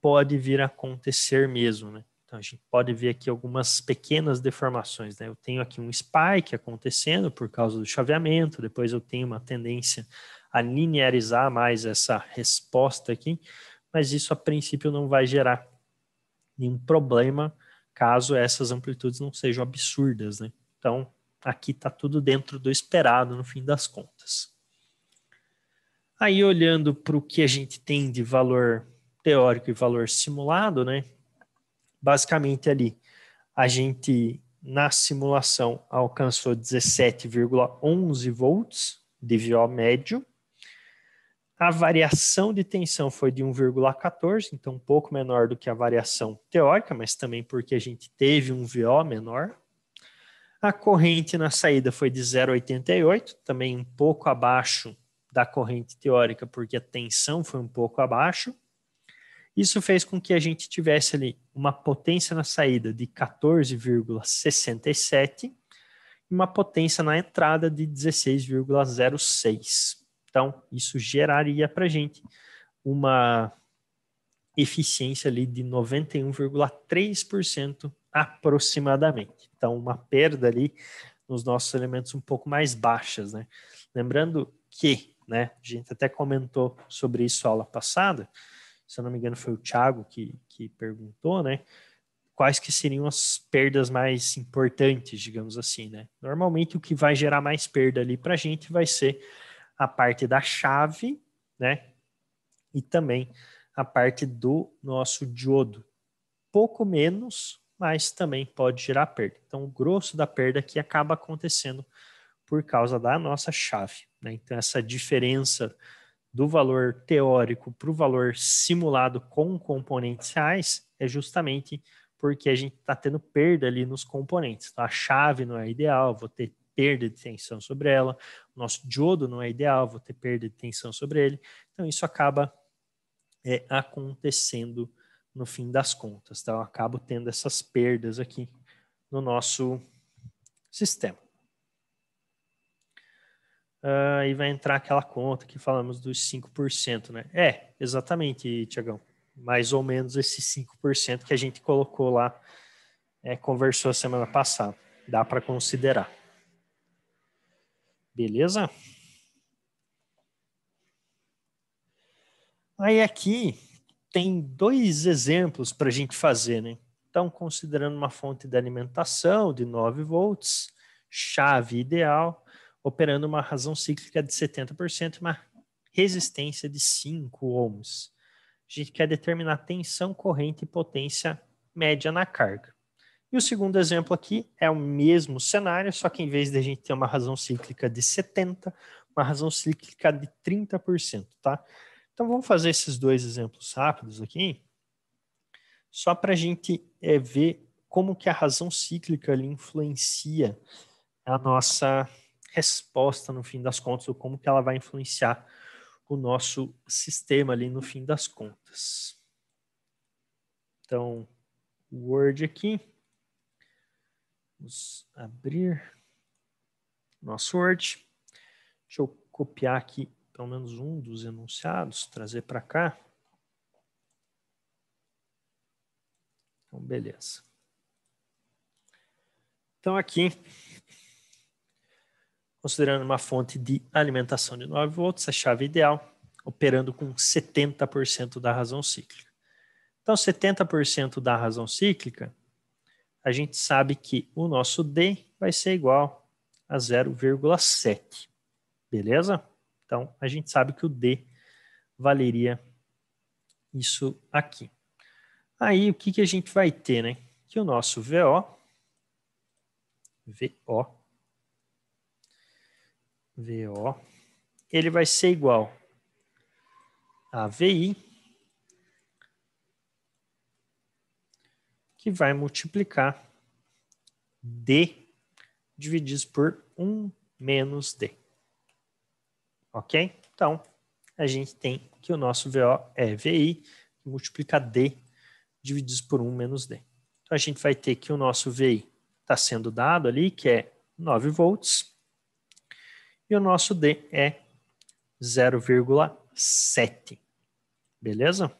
pode vir a acontecer mesmo, né? Então, a gente pode ver aqui algumas pequenas deformações, né? Eu tenho aqui um spike acontecendo por causa do chaveamento, depois eu tenho uma tendência a linearizar mais essa resposta aqui, mas isso a princípio não vai gerar nenhum problema caso essas amplitudes não sejam absurdas, né? Então, aqui está tudo dentro do esperado no fim das contas. Aí, olhando para o que a gente tem de valor teórico e valor simulado, né? Basicamente ali, a gente na simulação alcançou 17,11 volts de VO médio. A variação de tensão foi de 1,14, então um pouco menor do que a variação teórica, mas também porque a gente teve um VO menor. A corrente na saída foi de 0,88, também um pouco abaixo da corrente teórica, porque a tensão foi um pouco abaixo. Isso fez com que a gente tivesse ali uma potência na saída de 14,67 e uma potência na entrada de 16,06. Então, isso geraria para a gente uma eficiência ali de 91,3% aproximadamente. Então, uma perda ali nos nossos elementos um pouco mais baixas, né? Lembrando que né? A gente até comentou sobre isso aula passada, se eu não me engano foi o Thiago que, que perguntou, né? Quais que seriam as perdas mais importantes, digamos assim, né? Normalmente o que vai gerar mais perda ali para a gente vai ser a parte da chave, né? E também a parte do nosso diodo. Pouco menos, mas também pode gerar perda. Então, o grosso da perda aqui acaba acontecendo por causa da nossa chave. Né? Então, essa diferença do valor teórico para o valor simulado com componentes reais é justamente porque a gente está tendo perda ali nos componentes. Então, a chave não é ideal, vou ter perda de tensão sobre ela, o nosso diodo não é ideal, vou ter perda de tensão sobre ele. Então, isso acaba é, acontecendo no fim das contas. Então Eu acabo tendo essas perdas aqui no nosso sistema uh, e vai entrar aquela conta que falamos dos 5%, né? É, exatamente, Tiagão. Mais ou menos esses 5% que a gente colocou lá, é, conversou a semana passada. Dá para considerar. Beleza? Aí aqui tem dois exemplos para a gente fazer, né? Então, considerando uma fonte de alimentação de 9 volts, chave ideal, operando uma razão cíclica de 70% e uma resistência de 5 ohms. A gente quer determinar tensão, corrente e potência média na carga. E o segundo exemplo aqui é o mesmo cenário, só que em vez de a gente ter uma razão cíclica de 70, uma razão cíclica de 30%, tá? Então vamos fazer esses dois exemplos rápidos aqui, só para a gente é, ver como que a razão cíclica ali, influencia a nossa resposta, no fim das contas, ou como que ela vai influenciar o nosso sistema ali no fim das contas. Então, Word aqui. Vamos abrir nosso Word. Deixa eu copiar aqui pelo menos um dos enunciados, trazer para cá. Então, beleza. Então, aqui considerando uma fonte de alimentação de 9 volts, a chave ideal, operando com 70% da razão cíclica. Então, 70% da razão cíclica, a gente sabe que o nosso D vai ser igual a 0,7. Beleza? Então, a gente sabe que o D valeria isso aqui. Aí, o que, que a gente vai ter, né? Que o nosso VO, VO VO, ele vai ser igual a VI, que vai multiplicar D dividido por 1 menos D. Ok? Então, a gente tem que o nosso VO é VI, que multiplica D dividido por 1 menos D. Então, a gente vai ter que o nosso VI está sendo dado ali, que é 9 volts, e o nosso D é 0,7. Beleza?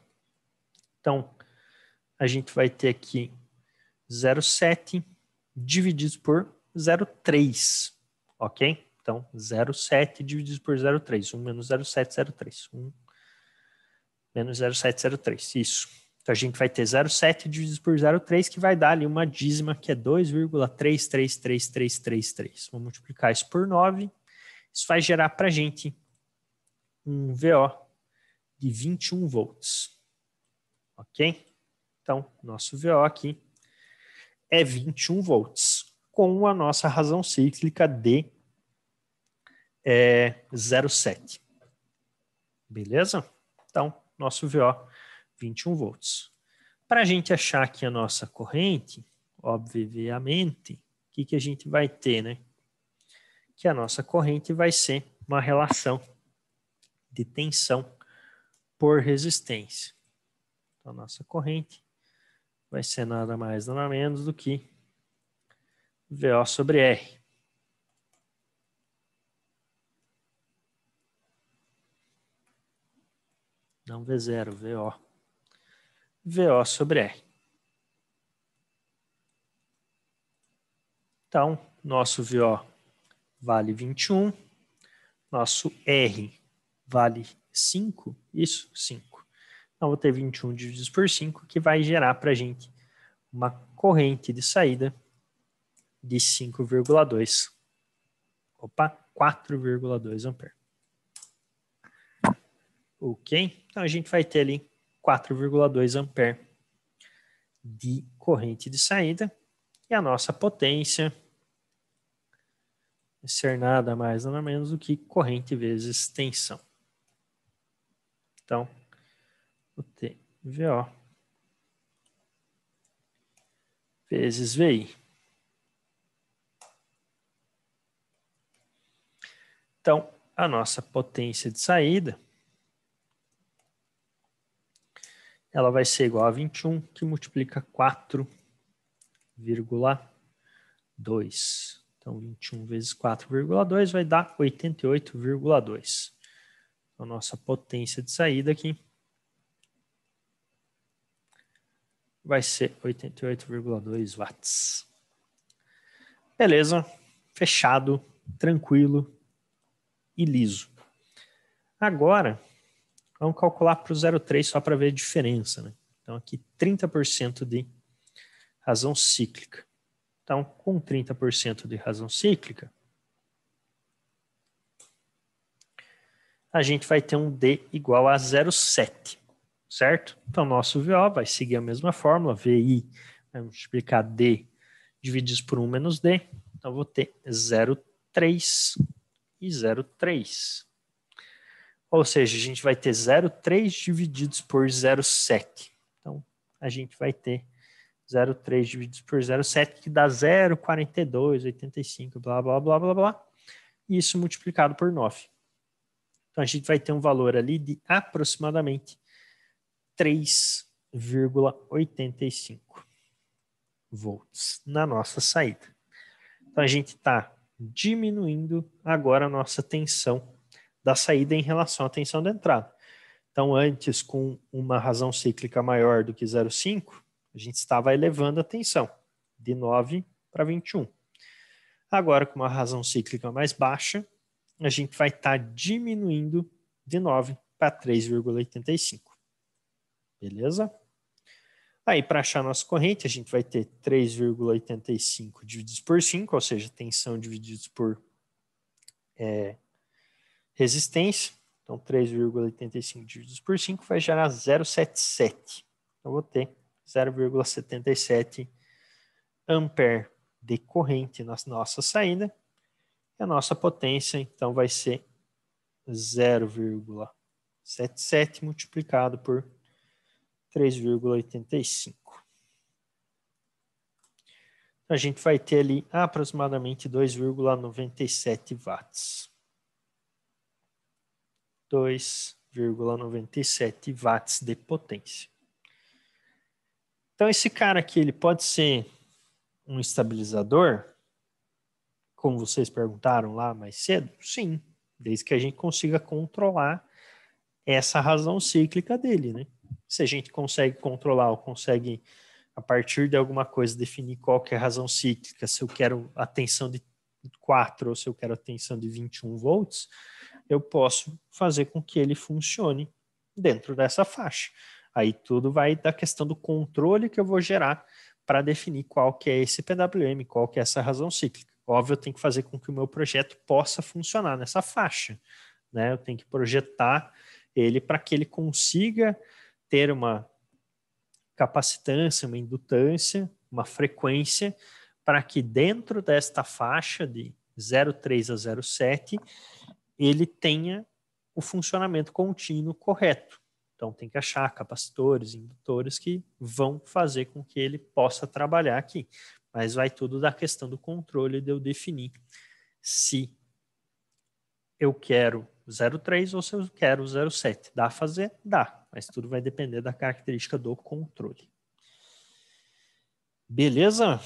Então, a gente vai ter aqui 0,7 dividido por 0,3, ok? Então, 0,7 dividido por 0,3. 1 menos 0,7, 0,3. 1 menos 0,7, 0,3. Isso. Então, a gente vai ter 0,7 dividido por 0,3, que vai dar ali uma dízima, que é 2,333333. Vamos multiplicar isso por 9 isso vai gerar para a gente um VO de 21 volts. Ok? Então, nosso VO aqui é 21 volts, com a nossa razão cíclica de é, 0,7. Beleza? Então, nosso VO 21 volts. Para a gente achar aqui a nossa corrente, obviamente, o que, que a gente vai ter, né? que a nossa corrente vai ser uma relação de tensão por resistência. Então, a nossa corrente vai ser nada mais, nada menos do que VO sobre R. Não V0, VO. VO sobre R. Então, nosso VO vale 21. Nosso R vale 5, isso? 5. Então, vou ter 21 dividido por 5, que vai gerar para a gente uma corrente de saída de 5,2. Opa, 4,2 ampere. Ok? Então, a gente vai ter ali 4,2 ampere de corrente de saída. E a nossa potência ser nada mais, nada menos do que corrente vezes tensão. Então, o TVO vezes VI. Então, a nossa potência de saída ela vai ser igual a 21, que multiplica 4,2. Então, 21 vezes 4,2 vai dar 88,2. Então, nossa potência de saída aqui vai ser 88,2 watts. Beleza, fechado, tranquilo e liso. Agora, vamos calcular para o 0,3 só para ver a diferença. Né? Então, aqui 30% de razão cíclica. Então, com 30% de razão cíclica, a gente vai ter um D igual a 0,7, certo? Então, nosso VO vai seguir a mesma fórmula, VI né? vai multiplicar D divididos por 1 menos D, então vou ter 0,3 e 0,3. Ou seja, a gente vai ter 0,3 divididos por 0,7. Então, a gente vai ter 0,3 divididos por 0,7, que dá 0,42, 85, blá, blá, blá, blá, blá. E isso multiplicado por 9. Então, a gente vai ter um valor ali de aproximadamente 3,85 volts na nossa saída. Então, a gente está diminuindo agora a nossa tensão da saída em relação à tensão da entrada. Então, antes, com uma razão cíclica maior do que 0,5, a gente estava elevando a tensão de 9 para 21. Agora, com uma razão cíclica mais baixa, a gente vai estar tá diminuindo de 9 para 3,85. Beleza? Aí, para achar nossa corrente, a gente vai ter 3,85 divididos por 5, ou seja, tensão divididos por é, resistência. Então, 3,85 divididos por 5 vai gerar 0,77. Então, eu vou ter 0,77 ampere de corrente na nossa saída. E a nossa potência, então, vai ser 0,77 multiplicado por 3,85. Então, a gente vai ter ali aproximadamente 2,97 watts. 2,97 watts de potência. Então, esse cara aqui, ele pode ser um estabilizador, como vocês perguntaram lá mais cedo? Sim, desde que a gente consiga controlar essa razão cíclica dele, né? Se a gente consegue controlar ou consegue, a partir de alguma coisa, definir qual é a razão cíclica, se eu quero a tensão de 4 ou se eu quero a tensão de 21 volts, eu posso fazer com que ele funcione dentro dessa faixa. Aí tudo vai da questão do controle que eu vou gerar para definir qual que é esse PWM, qual que é essa razão cíclica. Óbvio, eu tenho que fazer com que o meu projeto possa funcionar nessa faixa, né? Eu tenho que projetar ele para que ele consiga ter uma capacitância, uma indutância, uma frequência, para que dentro desta faixa de 03 a 07 ele tenha o funcionamento contínuo correto. Então tem que achar capacitores, indutores que vão fazer com que ele possa trabalhar aqui. Mas vai tudo da questão do controle de eu definir se eu quero 0,3 ou se eu quero 0,7. Dá a fazer? Dá, mas tudo vai depender da característica do controle. Beleza?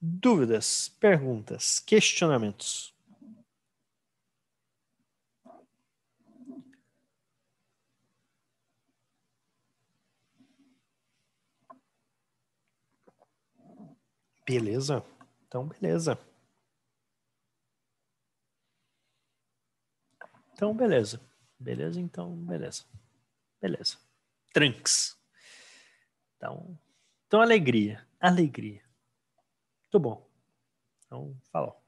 Dúvidas, perguntas, questionamentos. Beleza? Então, beleza. Então, beleza. Beleza, então, beleza. Beleza. Trunks. Então, então alegria. Alegria. Muito bom. Então, falou.